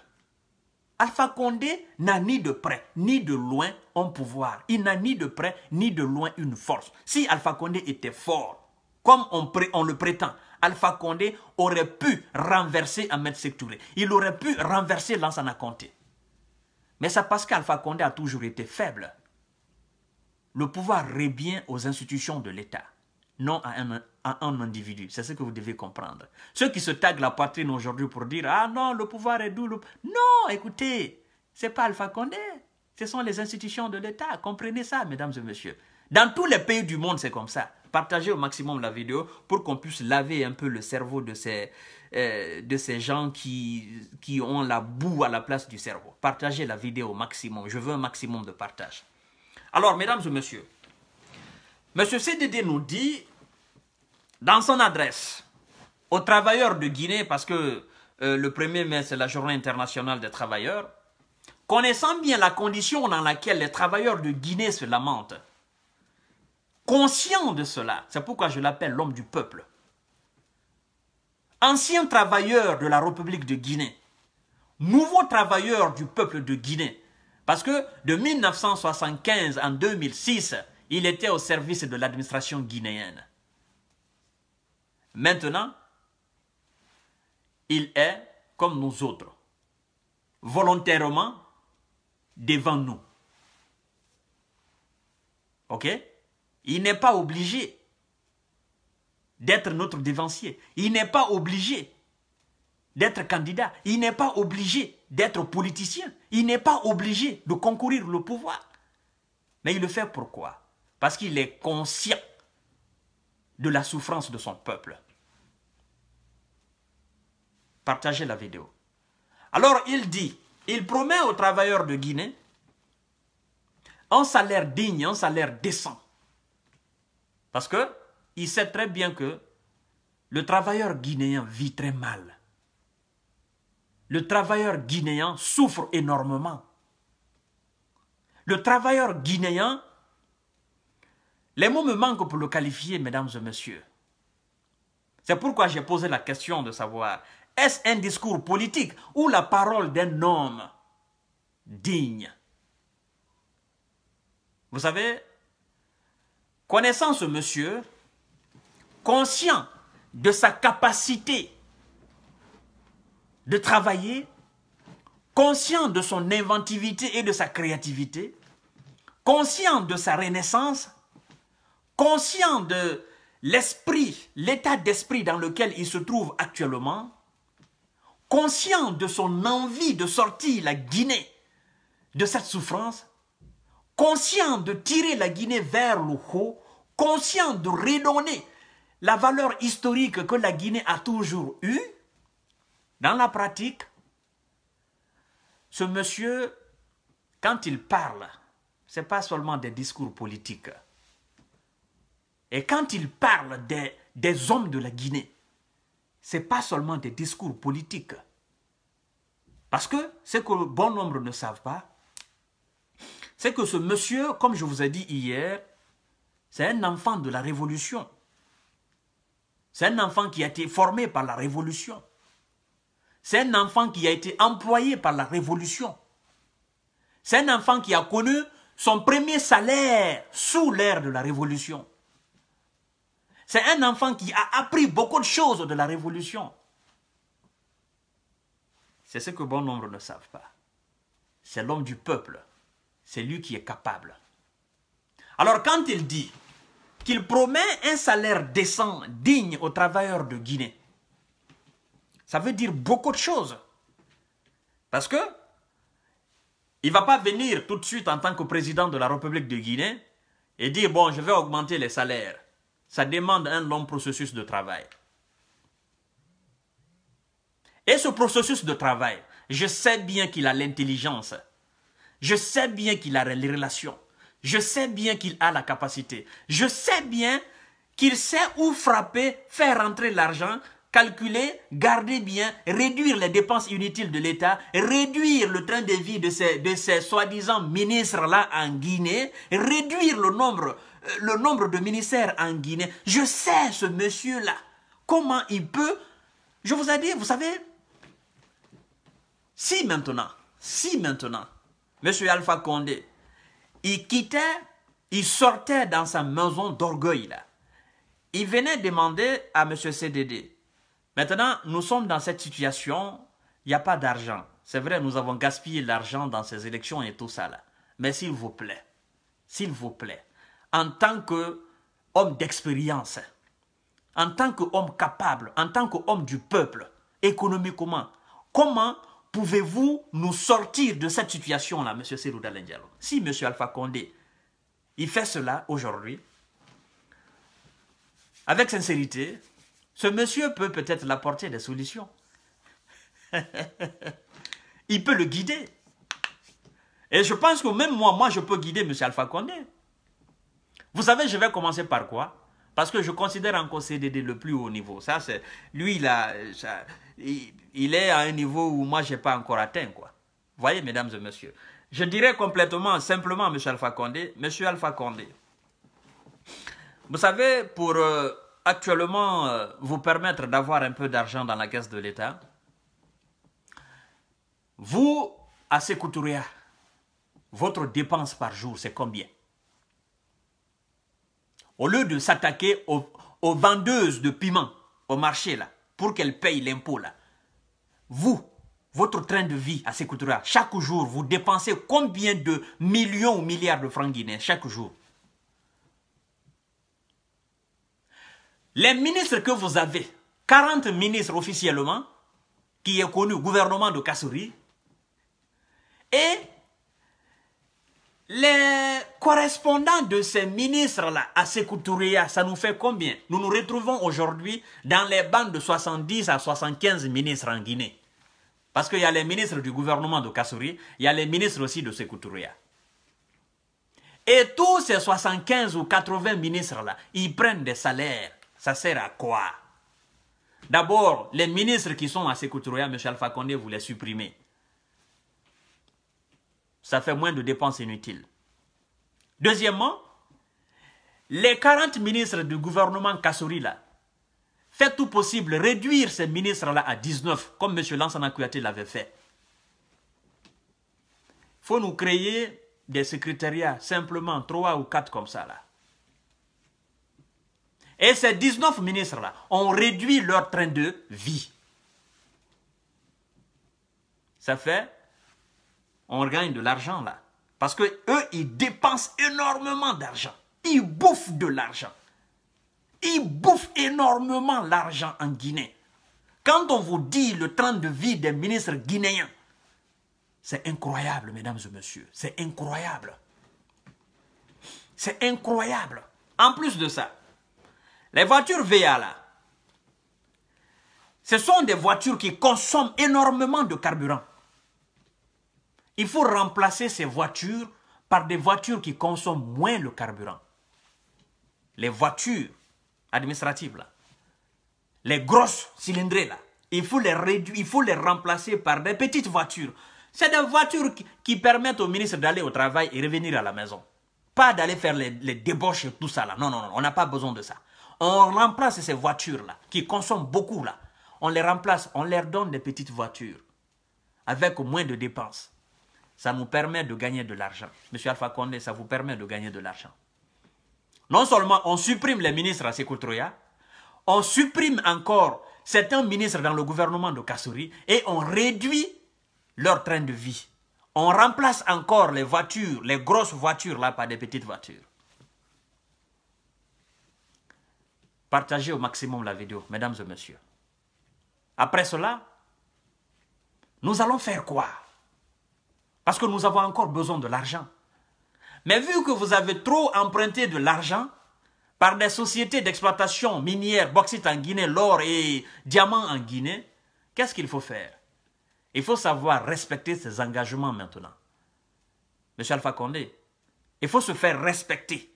Alpha Condé n'a ni de près ni de loin un pouvoir. Il n'a ni de près ni de loin une force. Si Alpha Condé était fort, comme on, le prétend, Alpha Condé aurait pu renverser Ahmed Sektouré. Il aurait pu renverser Lansana Conté. Mais c'est parce qu'Alpha Condé a toujours été faible. Le pouvoir revient aux institutions de l'État, non à un, individu. C'est ce que vous devez comprendre. Ceux qui se taguent la poitrine aujourd'hui pour dire « Ah non, le pouvoir est doux. Non, écoutez, c'est pas Alpha Condé. Ce sont les institutions de l'État. Comprenez ça, mesdames et messieurs. Dans tous les pays du monde, c'est comme ça. Partagez au maximum la vidéo pour qu'on puisse laver un peu le cerveau de ces, euh, de ces gens qui, qui ont la boue à la place du cerveau. Partagez la vidéo au maximum. Je veux un maximum de partage. Alors, mesdames et messieurs, M. CDD nous dit, dans son adresse aux travailleurs de Guinée, parce que euh, le 1er mai, c'est la journée internationale des travailleurs, connaissant bien la condition dans laquelle les travailleurs de Guinée se lamentent, conscient de cela. C'est pourquoi je l'appelle l'homme du peuple. Ancien travailleur de la République de Guinée, nouveau travailleur du peuple de Guinée, parce que de 1975 en 2006, il était au service de l'administration guinéenne. Maintenant, il est comme nous autres, volontairement devant nous. OK il n'est pas obligé d'être notre dévancier. Il n'est pas obligé d'être candidat. Il n'est pas obligé d'être politicien. Il n'est pas obligé de concourir le pouvoir. Mais il le fait pourquoi Parce qu'il est conscient de la souffrance de son peuple. Partagez la vidéo. Alors il dit, il promet aux travailleurs de Guinée un salaire digne, un salaire décent. Parce que il sait très bien que le travailleur guinéen vit très mal. Le travailleur guinéen souffre énormément. Le travailleur guinéen, les mots me manquent pour le qualifier, mesdames et messieurs. C'est pourquoi j'ai posé la question de savoir, est-ce un discours politique ou la parole d'un homme digne Vous savez, Connaissant ce monsieur, conscient de sa capacité de travailler, conscient de son inventivité et de sa créativité, conscient de sa renaissance, conscient de l'esprit, l'état d'esprit dans lequel il se trouve actuellement, conscient de son envie de sortir la Guinée de cette souffrance, conscient de tirer la Guinée vers le haut, conscient de redonner la valeur historique que la Guinée a toujours eue, dans la pratique, ce monsieur, quand il parle, ce n'est pas seulement des discours politiques. Et quand il parle des, des hommes de la Guinée, ce n'est pas seulement des discours politiques. Parce que ce que bon nombre ne savent pas, c'est que ce monsieur, comme je vous ai dit hier, c'est un enfant de la Révolution. C'est un enfant qui a été formé par la Révolution. C'est un enfant qui a été employé par la Révolution. C'est un enfant qui a connu son premier salaire sous l'ère de la Révolution. C'est un enfant qui a appris beaucoup de choses de la Révolution. C'est ce que bon nombre ne savent pas. C'est l'homme du peuple. C'est lui qui est capable. Alors quand il dit qu'il promet un salaire décent, digne aux travailleurs de Guinée. Ça veut dire beaucoup de choses. Parce que il ne va pas venir tout de suite en tant que président de la République de Guinée et dire, bon, je vais augmenter les salaires. Ça demande un long processus de travail. Et ce processus de travail, je sais bien qu'il a l'intelligence. Je sais bien qu'il a les relations. Je sais bien qu'il a la capacité. Je sais bien qu'il sait où frapper, faire rentrer l'argent, calculer, garder bien, réduire les dépenses inutiles de l'État, réduire le train de vie de ces, de ces soi-disant ministres-là en Guinée, réduire le nombre, euh, le nombre de ministères en Guinée. Je sais ce monsieur-là, comment il peut... Je vous ai dit, vous savez, si maintenant, si maintenant, monsieur Alpha Condé, il quittait, il sortait dans sa maison d'orgueil là. Il venait demander à M. CDD. Maintenant, nous sommes dans cette situation, il n'y a pas d'argent. C'est vrai, nous avons gaspillé l'argent dans ces élections et tout ça là. Mais s'il vous plaît, s'il vous plaît, en tant qu'homme d'expérience, en tant qu'homme capable, en tant qu'homme du peuple, économiquement, comment pouvez-vous nous sortir de cette situation-là, M. Sirouda Si M. Alpha Condé, il fait cela aujourd'hui, avec sincérité, ce monsieur peut peut-être l'apporter des solutions. [LAUGHS] il peut le guider. Et je pense que même moi, moi, je peux guider M. Alpha Condé. Vous savez, je vais commencer par quoi parce que je considère encore CDD le plus haut niveau. Ça, c'est, lui, il, il, est à un niveau où moi, je n'ai pas encore atteint. Quoi. voyez, mesdames et messieurs. Je dirais complètement, simplement, M. Alpha Condé, M. Alpha Condé, vous savez, pour euh, actuellement euh, vous permettre d'avoir un peu d'argent dans la caisse de l'État, vous, à couturier. votre dépense par jour, c'est combien au lieu de s'attaquer aux, vendeuses de piments au marché, là, pour qu'elles payent l'impôt, là. Vous, votre train de vie à là chaque jour, vous dépensez combien de millions ou milliards de francs guinéens chaque jour Les ministres que vous avez, 40 ministres officiellement, qui est connu gouvernement de Kassouri, et les correspondants de ces ministres-là à Sécouturia, ça nous fait combien Nous nous retrouvons aujourd'hui dans les bandes de 70 à 75 ministres en Guinée. Parce qu'il y a les ministres du gouvernement de Kassouri, il y a les ministres aussi de Sécouturia. Et tous ces 75 ou 80 ministres-là, ils prennent des salaires. Ça sert à quoi D'abord, les ministres qui sont à M. Michel Kondé, vous les supprimez. Ça fait moins de dépenses inutiles. Deuxièmement, les 40 ministres du gouvernement Kassouri, là, fait tout possible réduire ces ministres-là à 19, comme M. Lansana Kouyaté l'avait fait. Il faut nous créer des secrétariats, simplement 3 ou 4 comme ça, là. Et ces 19 ministres-là ont réduit leur train de vie. Ça fait on gagne de l'argent là. Parce que eux, ils dépensent énormément d'argent. Ils bouffent de l'argent. Ils bouffent énormément l'argent en Guinée. Quand on vous dit le train de vie des ministres guinéens, c'est incroyable, mesdames et messieurs. C'est incroyable. C'est incroyable. En plus de ça, les voitures VA là, ce sont des voitures qui consomment énormément de carburant. Il faut remplacer ces voitures par des voitures qui consomment moins le carburant. Les voitures administratives, là, les grosses cylindrées, là, il faut les réduire, il faut les remplacer par des petites voitures. C'est des voitures qui, permettent au ministre d'aller au travail et revenir à la maison. Pas d'aller faire les, débauches et tout ça, là. Non, non, non, on n'a pas besoin de ça. On remplace ces voitures-là, qui consomment beaucoup, là. On les remplace, on leur donne des petites voitures, avec moins de dépenses ça nous permet de gagner de l'argent. Monsieur Alpha Condé, ça vous permet de gagner de l'argent. Non seulement on supprime les ministres à Sekou on supprime encore certains ministres dans le gouvernement de Kassouri et on réduit leur train de vie. On remplace encore les voitures, les grosses voitures là par des petites voitures. Partagez au maximum la vidéo, mesdames et messieurs. Après cela, nous allons faire quoi parce que nous avons encore besoin de l'argent. Mais vu que vous avez trop emprunté de l'argent par des sociétés d'exploitation minière, bauxite en Guinée, l'or et diamant en Guinée, qu'est-ce qu'il faut faire Il faut savoir respecter ses engagements maintenant. Monsieur Alpha Condé, il faut se faire respecter.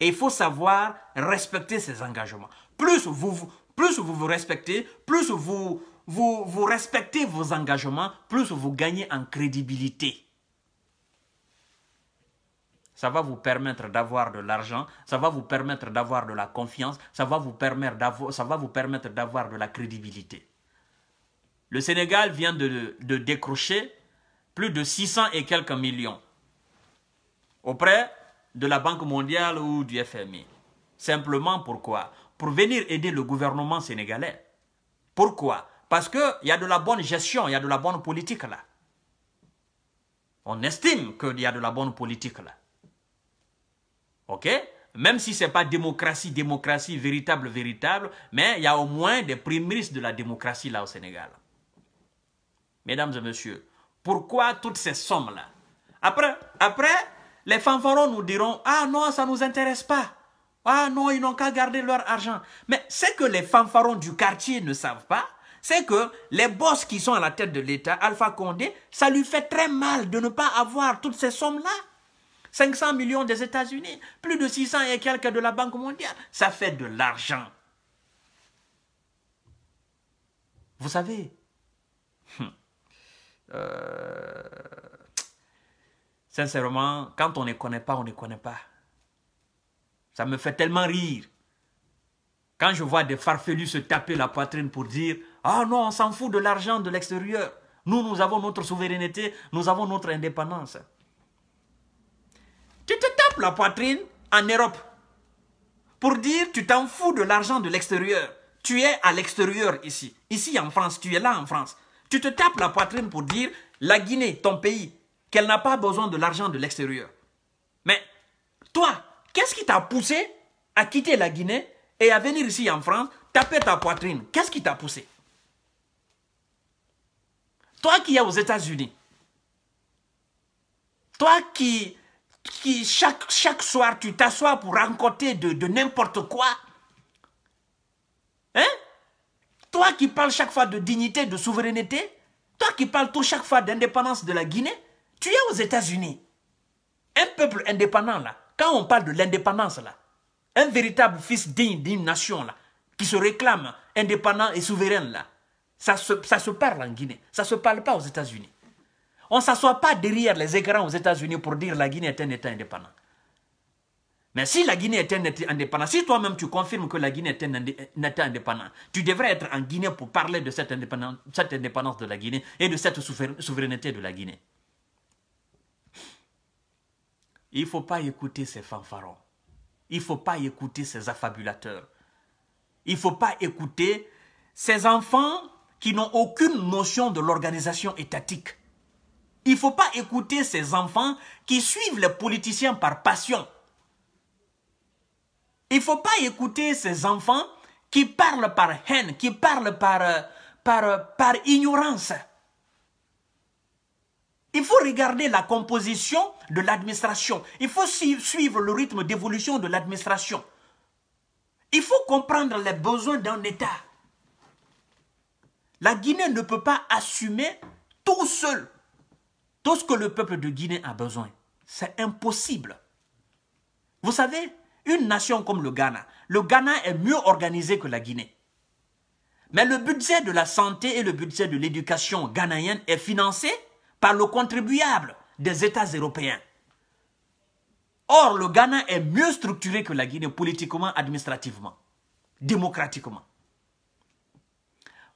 Et il faut savoir respecter ses engagements. Plus vous, plus vous vous respectez, plus vous vous, vous respectez vos engagements, plus vous gagnez en crédibilité. Ça va vous permettre d'avoir de l'argent, ça va vous permettre d'avoir de la confiance, ça va vous permettre d'avoir de la crédibilité. Le Sénégal vient de, de décrocher plus de 600 et quelques millions auprès de la Banque mondiale ou du FMI. Simplement pourquoi Pour venir aider le gouvernement sénégalais. Pourquoi parce qu'il y a de la bonne gestion, il y a de la bonne politique là. On estime qu'il y a de la bonne politique là. OK Même si ce n'est pas démocratie, démocratie, véritable, véritable, mais il y a au moins des prémices de la démocratie là au Sénégal. Mesdames et messieurs, pourquoi toutes ces sommes-là après, après, les fanfarons nous diront « Ah non, ça ne nous intéresse pas. Ah non, ils n'ont qu'à garder leur argent. » Mais c'est que les fanfarons du quartier ne savent pas, c'est que les boss qui sont à la tête de l'État, Alpha Condé, ça lui fait très mal de ne pas avoir toutes ces sommes-là. 500 millions des États-Unis, plus de 600 et quelques de la Banque mondiale, ça fait de l'argent. Vous savez, hum, euh, sincèrement, quand on ne connaît pas, on ne connaît pas. Ça me fait tellement rire. Quand je vois des farfelus se taper la poitrine pour dire ah non, on s'en fout de l'argent de l'extérieur. Nous, nous avons notre souveraineté, nous avons notre indépendance. Tu te tapes la poitrine en Europe pour dire tu t'en fous de l'argent de l'extérieur. Tu es à l'extérieur ici. Ici en France, tu es là en France. Tu te tapes la poitrine pour dire la Guinée, ton pays, qu'elle n'a pas besoin de l'argent de l'extérieur. Mais toi, qu'est-ce qui t'a poussé à quitter la Guinée et à venir ici en France taper ta poitrine Qu'est-ce qui t'a poussé toi qui es aux États-Unis, toi qui, chaque, chaque soir tu t'assois pour rencontrer de, de n'importe quoi, hein? Toi qui parles chaque fois de dignité, de souveraineté, toi qui parles tout chaque fois d'indépendance de la Guinée, tu es aux États-Unis. Un peuple indépendant là, quand on parle de l'indépendance là, un véritable fils digne d'une nation là, qui se réclame indépendant et souverain là, ça se, parle en Guinée, ça ne se parle pas aux États-Unis. On ne s'assoit pas derrière les écrans aux États-Unis pour dire la Guinée est un État indépendant. Mais si la Guinée est un État indépendant, si toi-même tu confirmes que la Guinée est un État indépendant, tu devrais être en Guinée pour parler de cette indépendance, cette indépendance de la Guinée et de cette souveraineté de la Guinée. Il ne faut pas écouter ces fanfarons. Il ne faut pas écouter ces affabulateurs. Il ne faut pas écouter ces enfants qui n'ont aucune notion de l'organisation étatique. Il ne faut pas écouter ces enfants qui suivent les politiciens par passion. Il ne faut pas écouter ces enfants qui parlent par haine, qui parlent par, euh, par, euh, par ignorance. Il faut regarder la composition de l'administration. Il faut suivre le rythme d'évolution de l'administration. Il faut comprendre les besoins d'un État. La Guinée ne peut pas assumer tout seul tout ce que le peuple de Guinée a besoin. C'est impossible. Vous savez, une nation comme le Ghana, le Ghana est mieux organisé que la Guinée. Mais le budget de la santé et le budget de l'éducation ghanéenne est financé par le contribuable des États européens. Or, le Ghana est mieux structuré que la Guinée politiquement, administrativement, démocratiquement.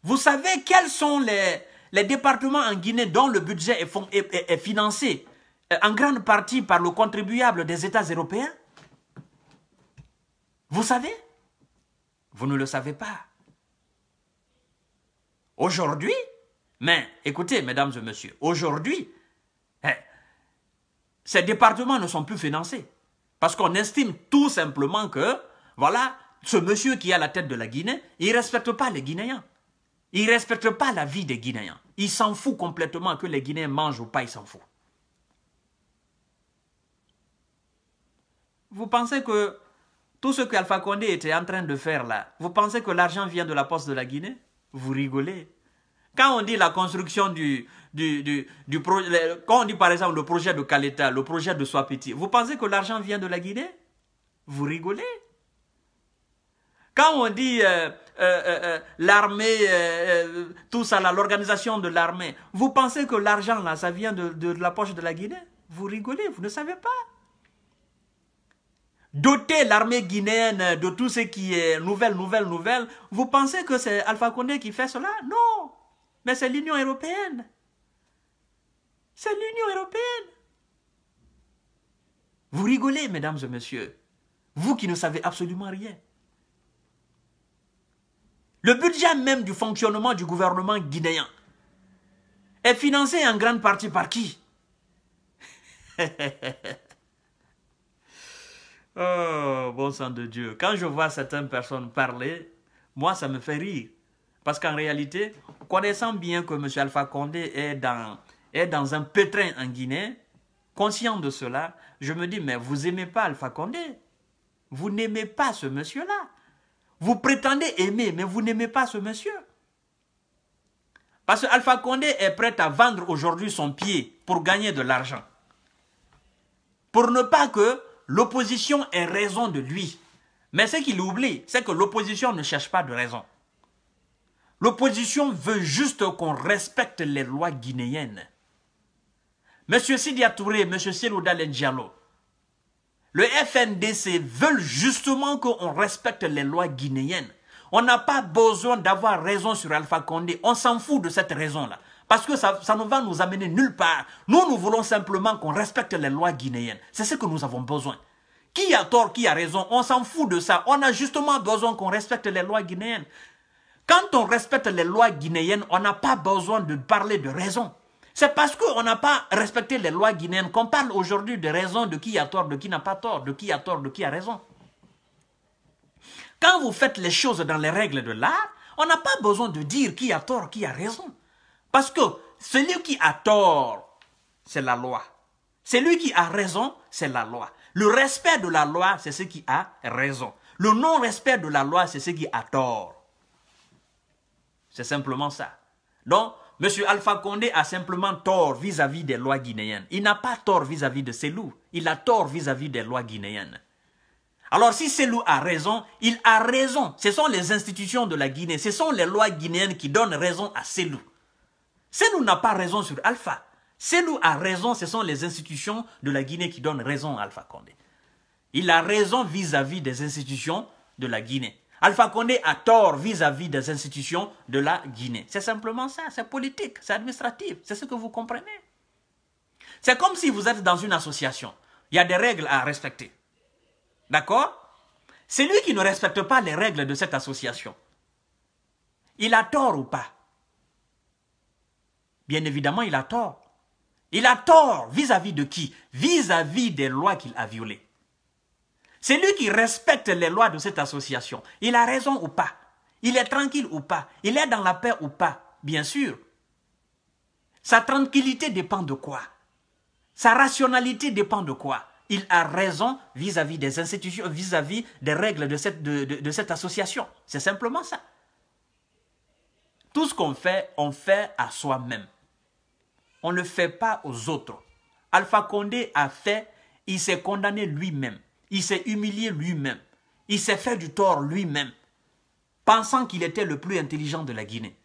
Vous savez quels sont les, les départements en Guinée dont le budget est, financé euh, en grande partie par le contribuable des États européens Vous savez Vous ne le savez pas. Aujourd'hui, mais écoutez, mesdames et messieurs, aujourd'hui, hein, ces départements ne sont plus financés. Parce qu'on estime tout simplement que, voilà, ce monsieur qui a la tête de la Guinée, il ne respecte pas les Guinéens. Il ne respecte pas la vie des Guinéens. Il s'en fout complètement que les Guinéens mangent ou pas, il s'en fout. Vous pensez que tout ce qu'Alpha Condé était en train de faire là, vous pensez que l'argent vient de la poste de la Guinée Vous rigolez. Quand on dit la construction du, du, projet, quand on dit par exemple le projet de Caleta, le projet de Swapiti, vous pensez que l'argent vient de la Guinée Vous rigolez. Quand on dit euh, euh, euh, euh, l'armée, tout ça, l'organisation de l'armée. Vous pensez que l'argent, là, ça vient de, de la poche de la Guinée Vous rigolez, vous ne savez pas doter l'armée guinéenne de tout ce qui est nouvelle, nouvelle, nouvelle, vous pensez que c'est Alpha Condé qui fait cela Non Mais c'est l'Union européenne C'est l'Union européenne Vous rigolez, mesdames et messieurs, vous qui ne savez absolument rien. Le budget même du fonctionnement du gouvernement guinéen est financé en grande partie par qui [LAUGHS] Oh, bon sang de Dieu. Quand je vois certaines personnes parler, moi, ça me fait rire. Parce qu'en réalité, connaissant bien que M. Alpha Condé est dans, est dans un pétrin en Guinée, conscient de cela, je me dis, mais vous n'aimez pas Alpha Condé. Vous n'aimez pas ce monsieur-là. Vous prétendez aimer, mais vous n'aimez pas ce monsieur. Parce que Condé est prêt à vendre aujourd'hui son pied pour gagner de l'argent. Pour ne pas que l'opposition ait raison de lui. Mais ce qu'il oublie, c'est que l'opposition ne cherche pas de raison. L'opposition veut juste qu'on respecte les lois guinéennes. Monsieur Sidi Touré, Monsieur Seloudal Diallo, le FNDC veut justement qu'on respecte les lois guinéennes. On n'a pas besoin d'avoir raison sur Alpha Condé. On s'en fout de cette raison-là. Parce que ça, ça ne va nous amener nulle part. Nous, nous voulons simplement qu'on respecte les lois guinéennes. C'est ce que nous avons besoin. Qui a tort, qui a raison On s'en fout de ça. On a justement besoin qu'on respecte les lois guinéennes. Quand on respecte les lois guinéennes, on n'a pas besoin de parler de raison. C'est parce qu'on n'a pas respecté les lois guinéennes qu'on parle aujourd'hui de raison, de qui a tort, de qui n'a pas tort, de qui a tort, de qui a raison. Quand vous faites les choses dans les règles de l'art, on n'a pas besoin de dire qui a tort, qui a raison. Parce que celui qui a tort, c'est la loi. Celui qui a raison, c'est la loi. Le respect de la loi, c'est ce qui a raison. Le non-respect de la loi, c'est ce qui a tort. C'est simplement ça. Donc, M. Alpha Condé a simplement tort vis-à-vis des lois guinéennes. Il n'a pas tort vis-à-vis de de loups. Il a tort vis-à-vis des lois guinéennes. Alors si Selou a raison, il a raison. Ce sont les institutions de la Guinée, ce sont les lois guinéennes qui donnent raison à Selou. Selou n'a pas raison sur Alpha. Selou a raison, ce sont les institutions de la Guinée qui donnent raison à Alpha Condé. Il a raison vis à -vis des institutions de la Guinée. Alpha Condé a tort vis-à-vis des institutions de la Guinée. C'est simplement ça, c'est politique, c'est administratif, c'est ce que vous comprenez. C'est comme si vous êtes dans une association. Il y a des règles à respecter. D'accord C'est lui qui ne respecte pas les règles de cette association, il a tort ou pas Bien évidemment, il a tort. Il a tort vis-à-vis de qui vis à -vis des lois qu'il a violées. C'est lui qui respecte les lois de cette association. Il a raison ou pas. Il est tranquille ou pas. Il est dans la paix ou pas. Bien sûr. Sa tranquillité dépend de quoi Sa rationalité dépend de quoi Il a raison vis-à-vis des institutions, vis-à-vis des règles de cette, de cette association. C'est simplement ça. Tout ce qu'on fait, on fait à soi-même. On ne fait pas aux autres. Alpha Condé a fait, il s'est condamné lui-même. Il s'est humilié lui-même. Il s'est fait du tort lui-même, pensant qu'il était le plus intelligent de la Guinée.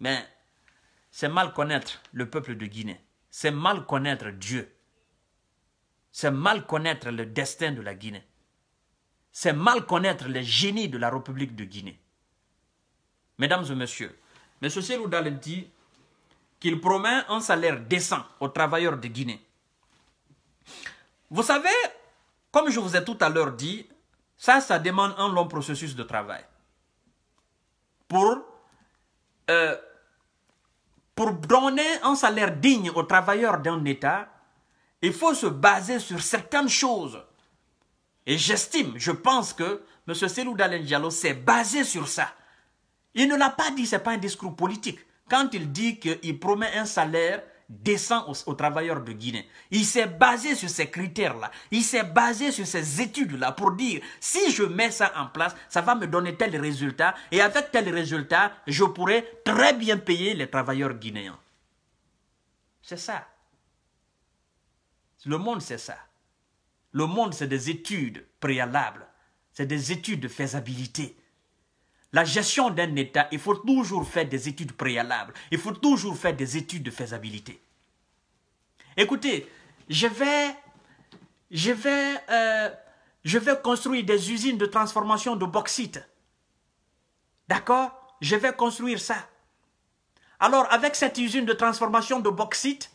Mais c'est mal connaître le peuple de Guinée. C'est mal connaître Dieu. C'est mal connaître le destin de la Guinée. C'est mal connaître les génies de la République de Guinée. Mesdames et messieurs, M. Selou dit qu'il promet un salaire décent aux travailleurs de Guinée. Vous savez, comme je vous ai tout à l'heure dit, ça, ça demande un long processus de travail. Pour, euh, pour donner un salaire digne aux travailleurs d'un État, il faut se baser sur certaines choses. Et j'estime, je pense que M. Selou s'est basé sur ça. Il ne l'a pas dit, ce n'est pas un discours politique. Quand il dit qu'il promet un salaire descend aux, travailleurs de Guinée. Il s'est basé sur ces critères-là, il s'est basé sur ces études-là pour dire, si je mets ça en place, ça va me donner tel résultat, et avec tel résultat, je pourrais très bien payer les travailleurs guinéens. C'est ça. Le monde, c'est ça. Le monde, c'est des études préalables, c'est des études de faisabilité. La gestion d'un État, il faut toujours faire des études préalables. Il faut toujours faire des études de faisabilité. Écoutez, je vais, je vais, euh, je vais construire des usines de transformation de bauxite. D'accord Je vais construire ça. Alors, avec cette usine de transformation de bauxite,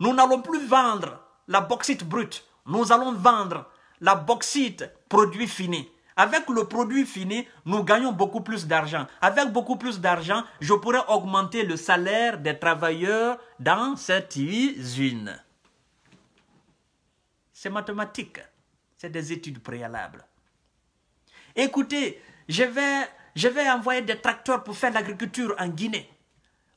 nous n'allons plus vendre la bauxite brute. Nous allons vendre la bauxite produit fini. Avec le produit fini, nous gagnons beaucoup plus d'argent. Avec beaucoup plus d'argent, je pourrais augmenter le salaire des travailleurs dans cette usine. C'est mathématique. C'est des études préalables. Écoutez, je vais, je vais envoyer des tracteurs pour faire l'agriculture en Guinée.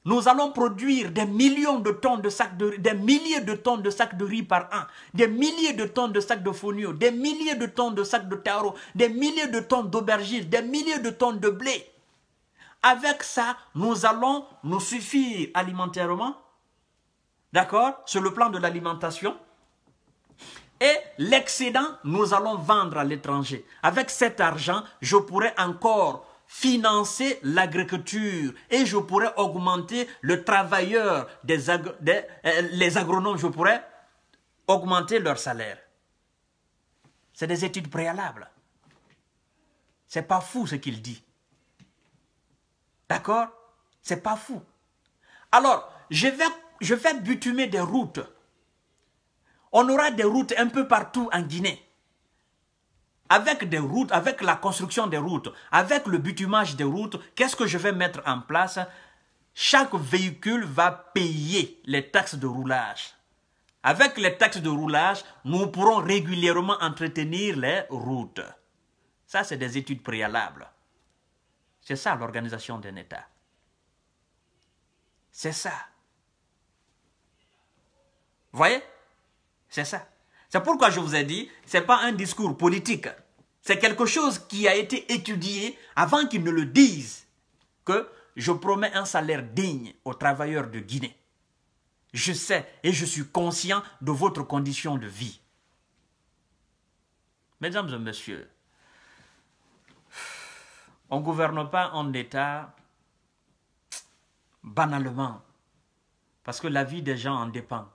Nous allons produire des millions de tonnes de sacs de des milliers de tonnes de sacs de riz par an, des milliers de tonnes de sacs de fonio, des milliers de tonnes de sacs de taro, des milliers de tonnes d'aubergines, des milliers de tonnes de blé. Avec ça, nous allons nous suffire alimentairement. D'accord Sur le plan de l'alimentation. Et l'excédent, nous allons vendre à l'étranger. Avec cet argent, je pourrais encore financer l'agriculture et je pourrais augmenter le travailleur des, euh, les agronomes, je pourrais augmenter leur salaire. C'est des études préalables. C'est pas fou ce qu'il dit. D'accord C'est pas fou. Alors, je vais, je vais butumer des routes. On aura des routes un peu partout en Guinée avec des routes, avec la construction des routes, avec le bitumage des routes, qu'est-ce que je vais mettre en place Chaque véhicule va payer les taxes de roulage. Avec les taxes de roulage, nous pourrons régulièrement entretenir les routes. Ça, c'est des études préalables. C'est ça l'organisation d'un État. C'est ça. Vous voyez C'est ça. C'est pourquoi je vous ai dit, ce n'est pas un discours politique. C'est quelque chose qui a été étudié avant qu'ils ne le disent. Que je promets un salaire digne aux travailleurs de Guinée. Je sais et je suis conscient de votre condition de vie. Mesdames et messieurs, on ne gouverne pas en État banalement, parce que la vie des gens en dépend.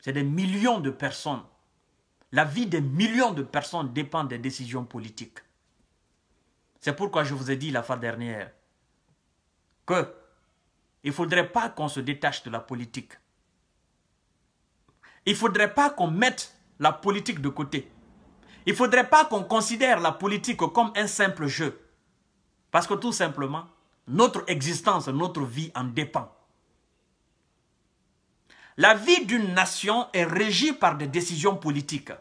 C'est des millions de personnes. La vie des millions de personnes dépend des décisions politiques. C'est pourquoi je vous ai dit la fin dernière que il ne faudrait pas qu'on se détache de la politique. Il ne faudrait pas qu'on mette la politique de côté. Il ne faudrait pas qu'on considère la politique comme un simple jeu. Parce que tout simplement, notre existence, notre vie en dépend la vie d'une nation est régie par des décisions politiques.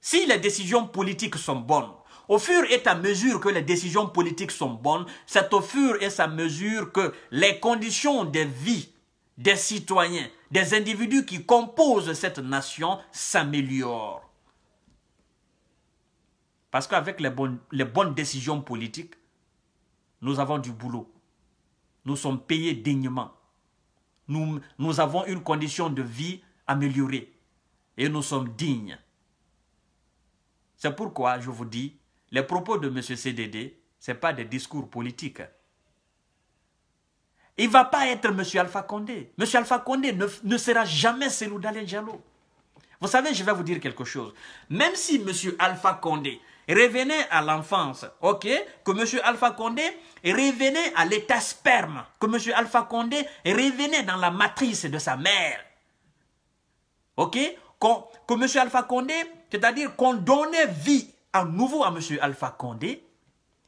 Si les décisions politiques sont bonnes, au fur et à mesure que les décisions politiques sont bonnes, c'est au fur et à mesure que les conditions de vie des citoyens, des individus qui composent cette nation s'améliorent. Parce qu'avec les bonnes, les bonnes décisions politiques, nous avons du boulot. Nous sommes payés dignement nous, avons une condition de vie améliorée et nous sommes dignes. C'est pourquoi je vous dis, les propos de M. CDD, ce pas des discours politiques. Il ne va pas être M. Alpha Condé. M. Alpha Condé ne, sera jamais d'aller Diallo. Vous savez, je vais vous dire quelque chose. Même si M. Alpha Condé revenait à l'enfance, ok Que M. Alpha Condé revenait à l'état sperme, que M. Alpha Condé revenait dans la matrice de sa mère, ok Que M. Alpha Condé, c'est-à-dire qu'on donnait vie à nouveau à M. Alpha Condé,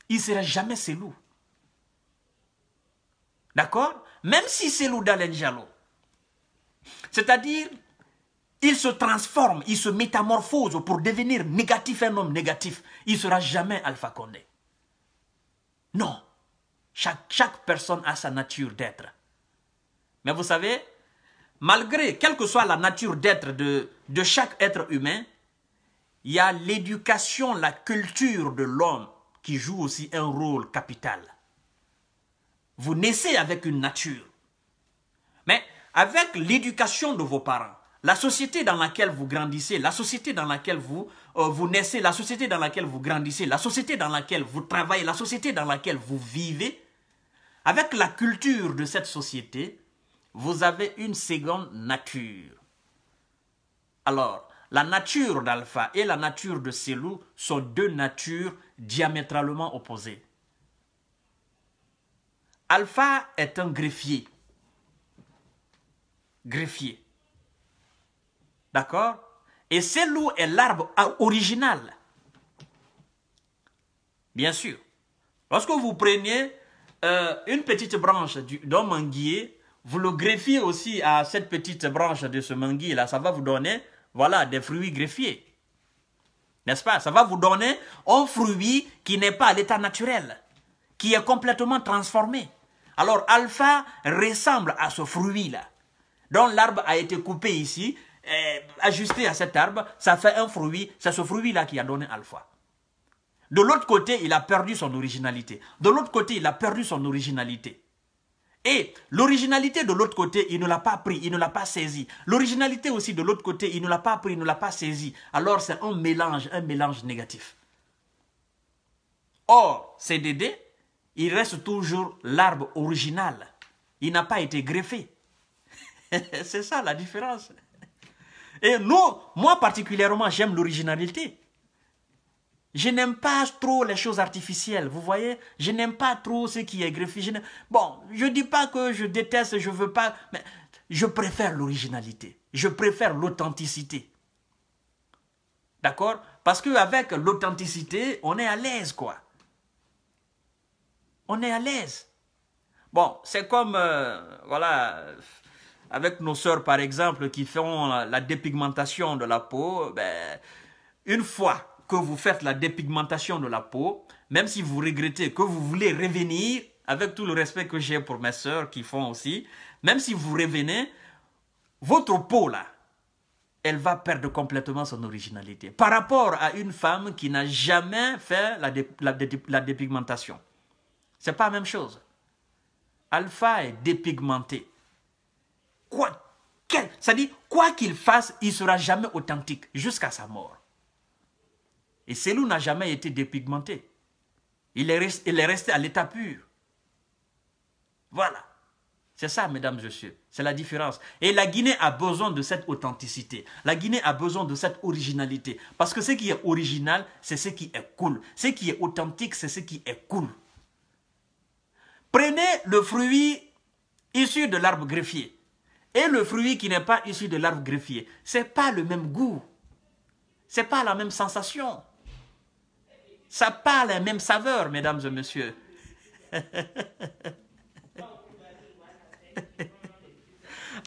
il ne serait jamais Selou. D'accord Même si c'est d'Alain Jalo. C'est-à-dire il se transforme, il se métamorphose pour devenir négatif, un homme négatif. Il ne sera jamais Alpha Condé. Non. Chaque, chaque personne a sa nature d'être. Mais vous savez, malgré, quelle que soit la nature d'être de, de chaque être humain, il y a l'éducation, la culture de l'homme qui joue aussi un rôle capital. Vous naissez avec une nature. Mais avec l'éducation de vos parents, la société dans laquelle vous grandissez, la société dans laquelle vous, euh, vous naissez, la société dans laquelle vous grandissez, la société dans laquelle vous travaillez, la société dans laquelle vous vivez, avec la culture de cette société, vous avez une seconde nature. Alors, la nature d'Alpha et la nature de Selou sont deux natures diamétralement opposées. Alpha est un greffier. Greffier. D'accord Et c'est loup est l'arbre original. Bien sûr. Lorsque vous prenez euh, une petite branche d'un manguier, vous le greffiez aussi à cette petite branche de ce manguier-là, ça va vous donner, voilà, des fruits greffiers. N'est-ce pas Ça va vous donner un fruit qui n'est pas à l'état naturel, qui est complètement transformé. Alors, alpha ressemble à ce fruit-là, dont l'arbre a été coupé ici, eh, ajusté à cet arbre, ça fait un fruit, c'est ce fruit-là qui a donné alpha. De l'autre côté, il a perdu son originalité. De l'autre côté, il a perdu son originalité. Et l'originalité de l'autre côté, il ne l'a pas pris, il ne l'a pas saisi. L'originalité aussi de l'autre côté, il ne l'a pas pris, il ne l'a pas saisi. Alors c'est un mélange, un mélange négatif. Or, CDD, il reste toujours l'arbre original. Il n'a pas été greffé. [LAUGHS] c'est ça la différence. Et nous, moi particulièrement, j'aime l'originalité. Je n'aime pas trop les choses artificielles, vous voyez Je n'aime pas trop ce qui est greffé. bon, je ne dis pas que je déteste, je ne veux pas, mais je préfère l'originalité. Je préfère l'authenticité. D'accord Parce qu'avec l'authenticité, on est à l'aise, quoi. On est à l'aise. Bon, c'est comme, euh, voilà, avec nos sœurs, par exemple, qui font la, dépigmentation de la peau, ben, une fois que vous faites la dépigmentation de la peau, même si vous regrettez que vous voulez revenir, avec tout le respect que j'ai pour mes sœurs qui font aussi, même si vous revenez, votre peau là, elle va perdre complètement son originalité. Par rapport à une femme qui n'a jamais fait la, dépigmentation. C'est pas la même chose. Alpha est dépigmenté quoi quel, ça dit, quoi qu'il fasse, il sera jamais authentique jusqu'à sa mort. Et loup n'a jamais été dépigmenté. Il est, il est resté à l'état pur. Voilà. C'est ça, mesdames et messieurs. C'est la différence. Et la Guinée a besoin de cette authenticité. La Guinée a besoin de cette originalité. Parce que ce qui est original, c'est ce qui est cool. Ce qui est authentique, c'est ce qui est cool. Prenez le fruit issu de l'arbre greffier et le fruit qui n'est pas issu de l'arbre greffier. Ce n'est pas le même goût. Ce n'est pas la même sensation. Ça n'est pas la même saveur, mesdames et messieurs. [LAUGHS]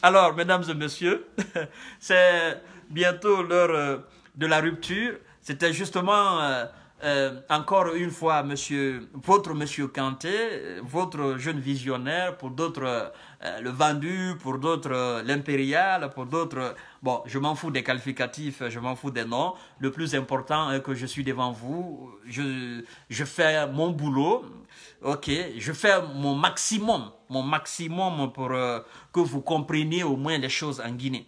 Alors, mesdames et messieurs, [LAUGHS] c'est bientôt l'heure euh, de la rupture. C'était justement euh, euh, encore une fois monsieur, votre monsieur Kanté, votre jeune visionnaire pour d'autres euh, le vendu, pour d'autres euh, l'impérial, pour d'autres... Euh, bon, je m'en fous des qualificatifs, je m'en fous des noms. Le plus important est que je suis devant vous, je, fais mon boulot, ok, je fais mon maximum, mon maximum pour que vous compreniez au moins les choses en Guinée.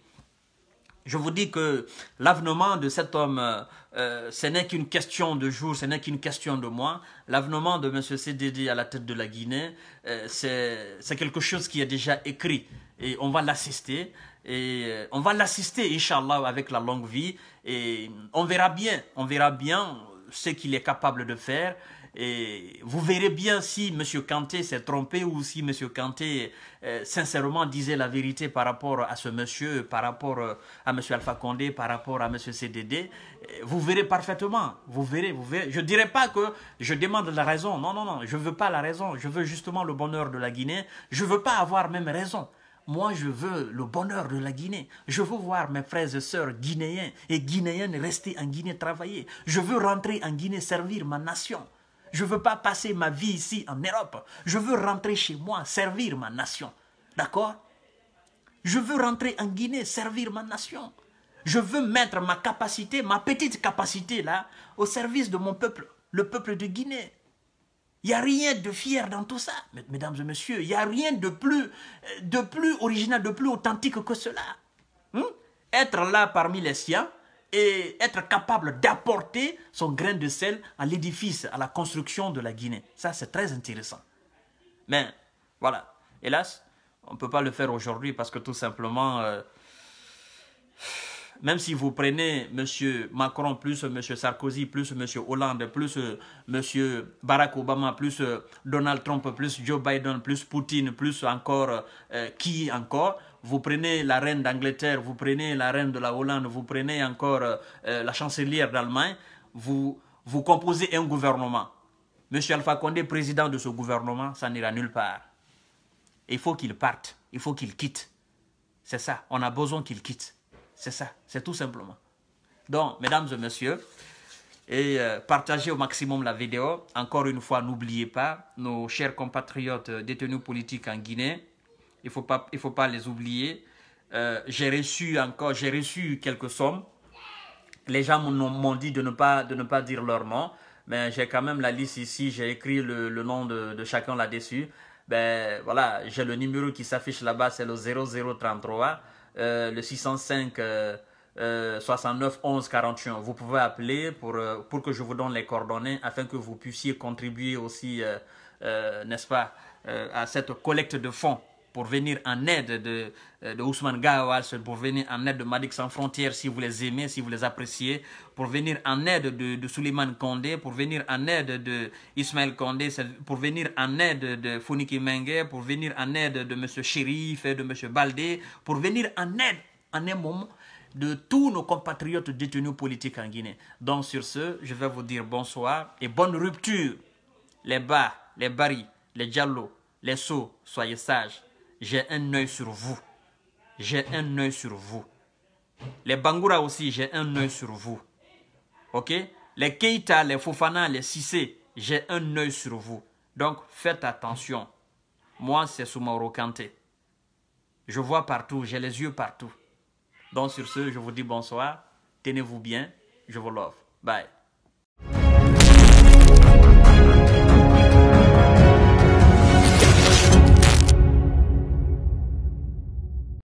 Je vous dis que l'avenement de cet homme, euh, euh, ce n'est qu'une question de jour, ce n'est qu'une question de mois. L'avenement de M. CDD à la tête de la Guinée, euh, c'est quelque chose qui est déjà écrit. Et on va l'assister. Et on va l'assister, Inch'Allah, avec la longue vie. Et on verra bien, on verra bien ce qu'il est capable de faire. Et vous verrez bien si M. Kanté s'est trompé ou si M. Kanté euh, sincèrement disait la vérité par rapport à ce monsieur, par rapport euh, à M. Alpha Condé, par rapport à M. CDD. Euh, vous verrez parfaitement. Vous verrez, Je ne dirais pas que je demande la raison. Non, non, non. Je ne veux pas la raison. Je veux justement le bonheur de la Guinée. Je ne veux pas avoir même raison. Moi, je veux le bonheur de la Guinée. Je veux voir mes frères et sœurs guinéens et guinéennes rester en Guinée travailler. Je veux rentrer en Guinée servir ma nation. Je ne veux pas passer ma vie ici en Europe. Je veux rentrer chez moi, servir ma nation. D'accord Je veux rentrer en Guinée, servir ma nation. Je veux mettre ma capacité, ma petite capacité là, au service de mon peuple, le peuple de Guinée. Il n'y a rien de fier dans tout ça, mesdames et messieurs. Il n'y a rien de plus, de plus original, de plus authentique que cela. Hmm? Être là parmi les siens, et être capable d'apporter son grain de sel à l'édifice, à la construction de la Guinée. Ça, c'est très intéressant. Mais voilà, hélas, on ne peut pas le faire aujourd'hui parce que tout simplement, euh, même si vous prenez M. Macron, plus M. Sarkozy, plus M. Hollande, plus euh, M. Barack Obama, plus euh, Donald Trump, plus Joe Biden, plus Poutine, plus encore qui encore, vous prenez la reine d'Angleterre, vous prenez la reine de la Hollande, vous prenez encore euh, la chancelière d'Allemagne, vous, vous composez un gouvernement. Monsieur Alpha Condé, président de ce gouvernement, ça n'ira nulle part. Il faut qu'il parte, il faut qu'il quitte. C'est ça, on a besoin qu'il quitte. C'est ça, c'est tout simplement. Donc, mesdames et messieurs, et euh, partagez au maximum la vidéo. Encore une fois, n'oubliez pas nos chers compatriotes euh, détenus politiques en Guinée, il ne faut, pas, il faut pas les oublier. Euh, j'ai reçu encore, j'ai reçu quelques sommes. Les gens m'ont dit de ne, pas, de ne pas dire leur nom, mais j'ai quand même la liste ici, j'ai écrit le, le, nom de, de chacun là-dessus. Ben voilà, j'ai le numéro qui s'affiche là-bas, c'est le 0033, euh, le 605 euh, 69 11 41. Vous pouvez appeler pour, euh, pour que je vous donne les coordonnées afin que vous puissiez contribuer aussi, euh, n'est-ce pas, à cette collecte de fonds pour venir en aide de, euh, de Ousmane pour venir en aide de Madik Sans Frontières, si vous les aimez, si vous les appréciez, pour venir en aide de, de Souleymane Condé, pour venir en aide de Ismaël Condé, pour venir en aide de Founiki Menge, pour venir en aide de M. Chérif et de M. Baldé, pour venir en aide en un moment de tous nos compatriotes détenus politiques en Guinée. Donc sur ce, je vais vous dire bonsoir et bonne rupture. Les bas, les barils, les diallo, les sauts, soyez sages j'ai un œil sur vous. J'ai un œil sur vous. Les Bangura aussi, j'ai un œil sur vous. Ok Les Keita, les Fofana, les Sissé, j'ai un œil sur vous. Donc faites attention. Moi, c'est Soumaoro Kanté. Je vois partout, j'ai les yeux partout. Donc sur ce, je vous dis bonsoir. Tenez-vous bien. Je vous love. Bye.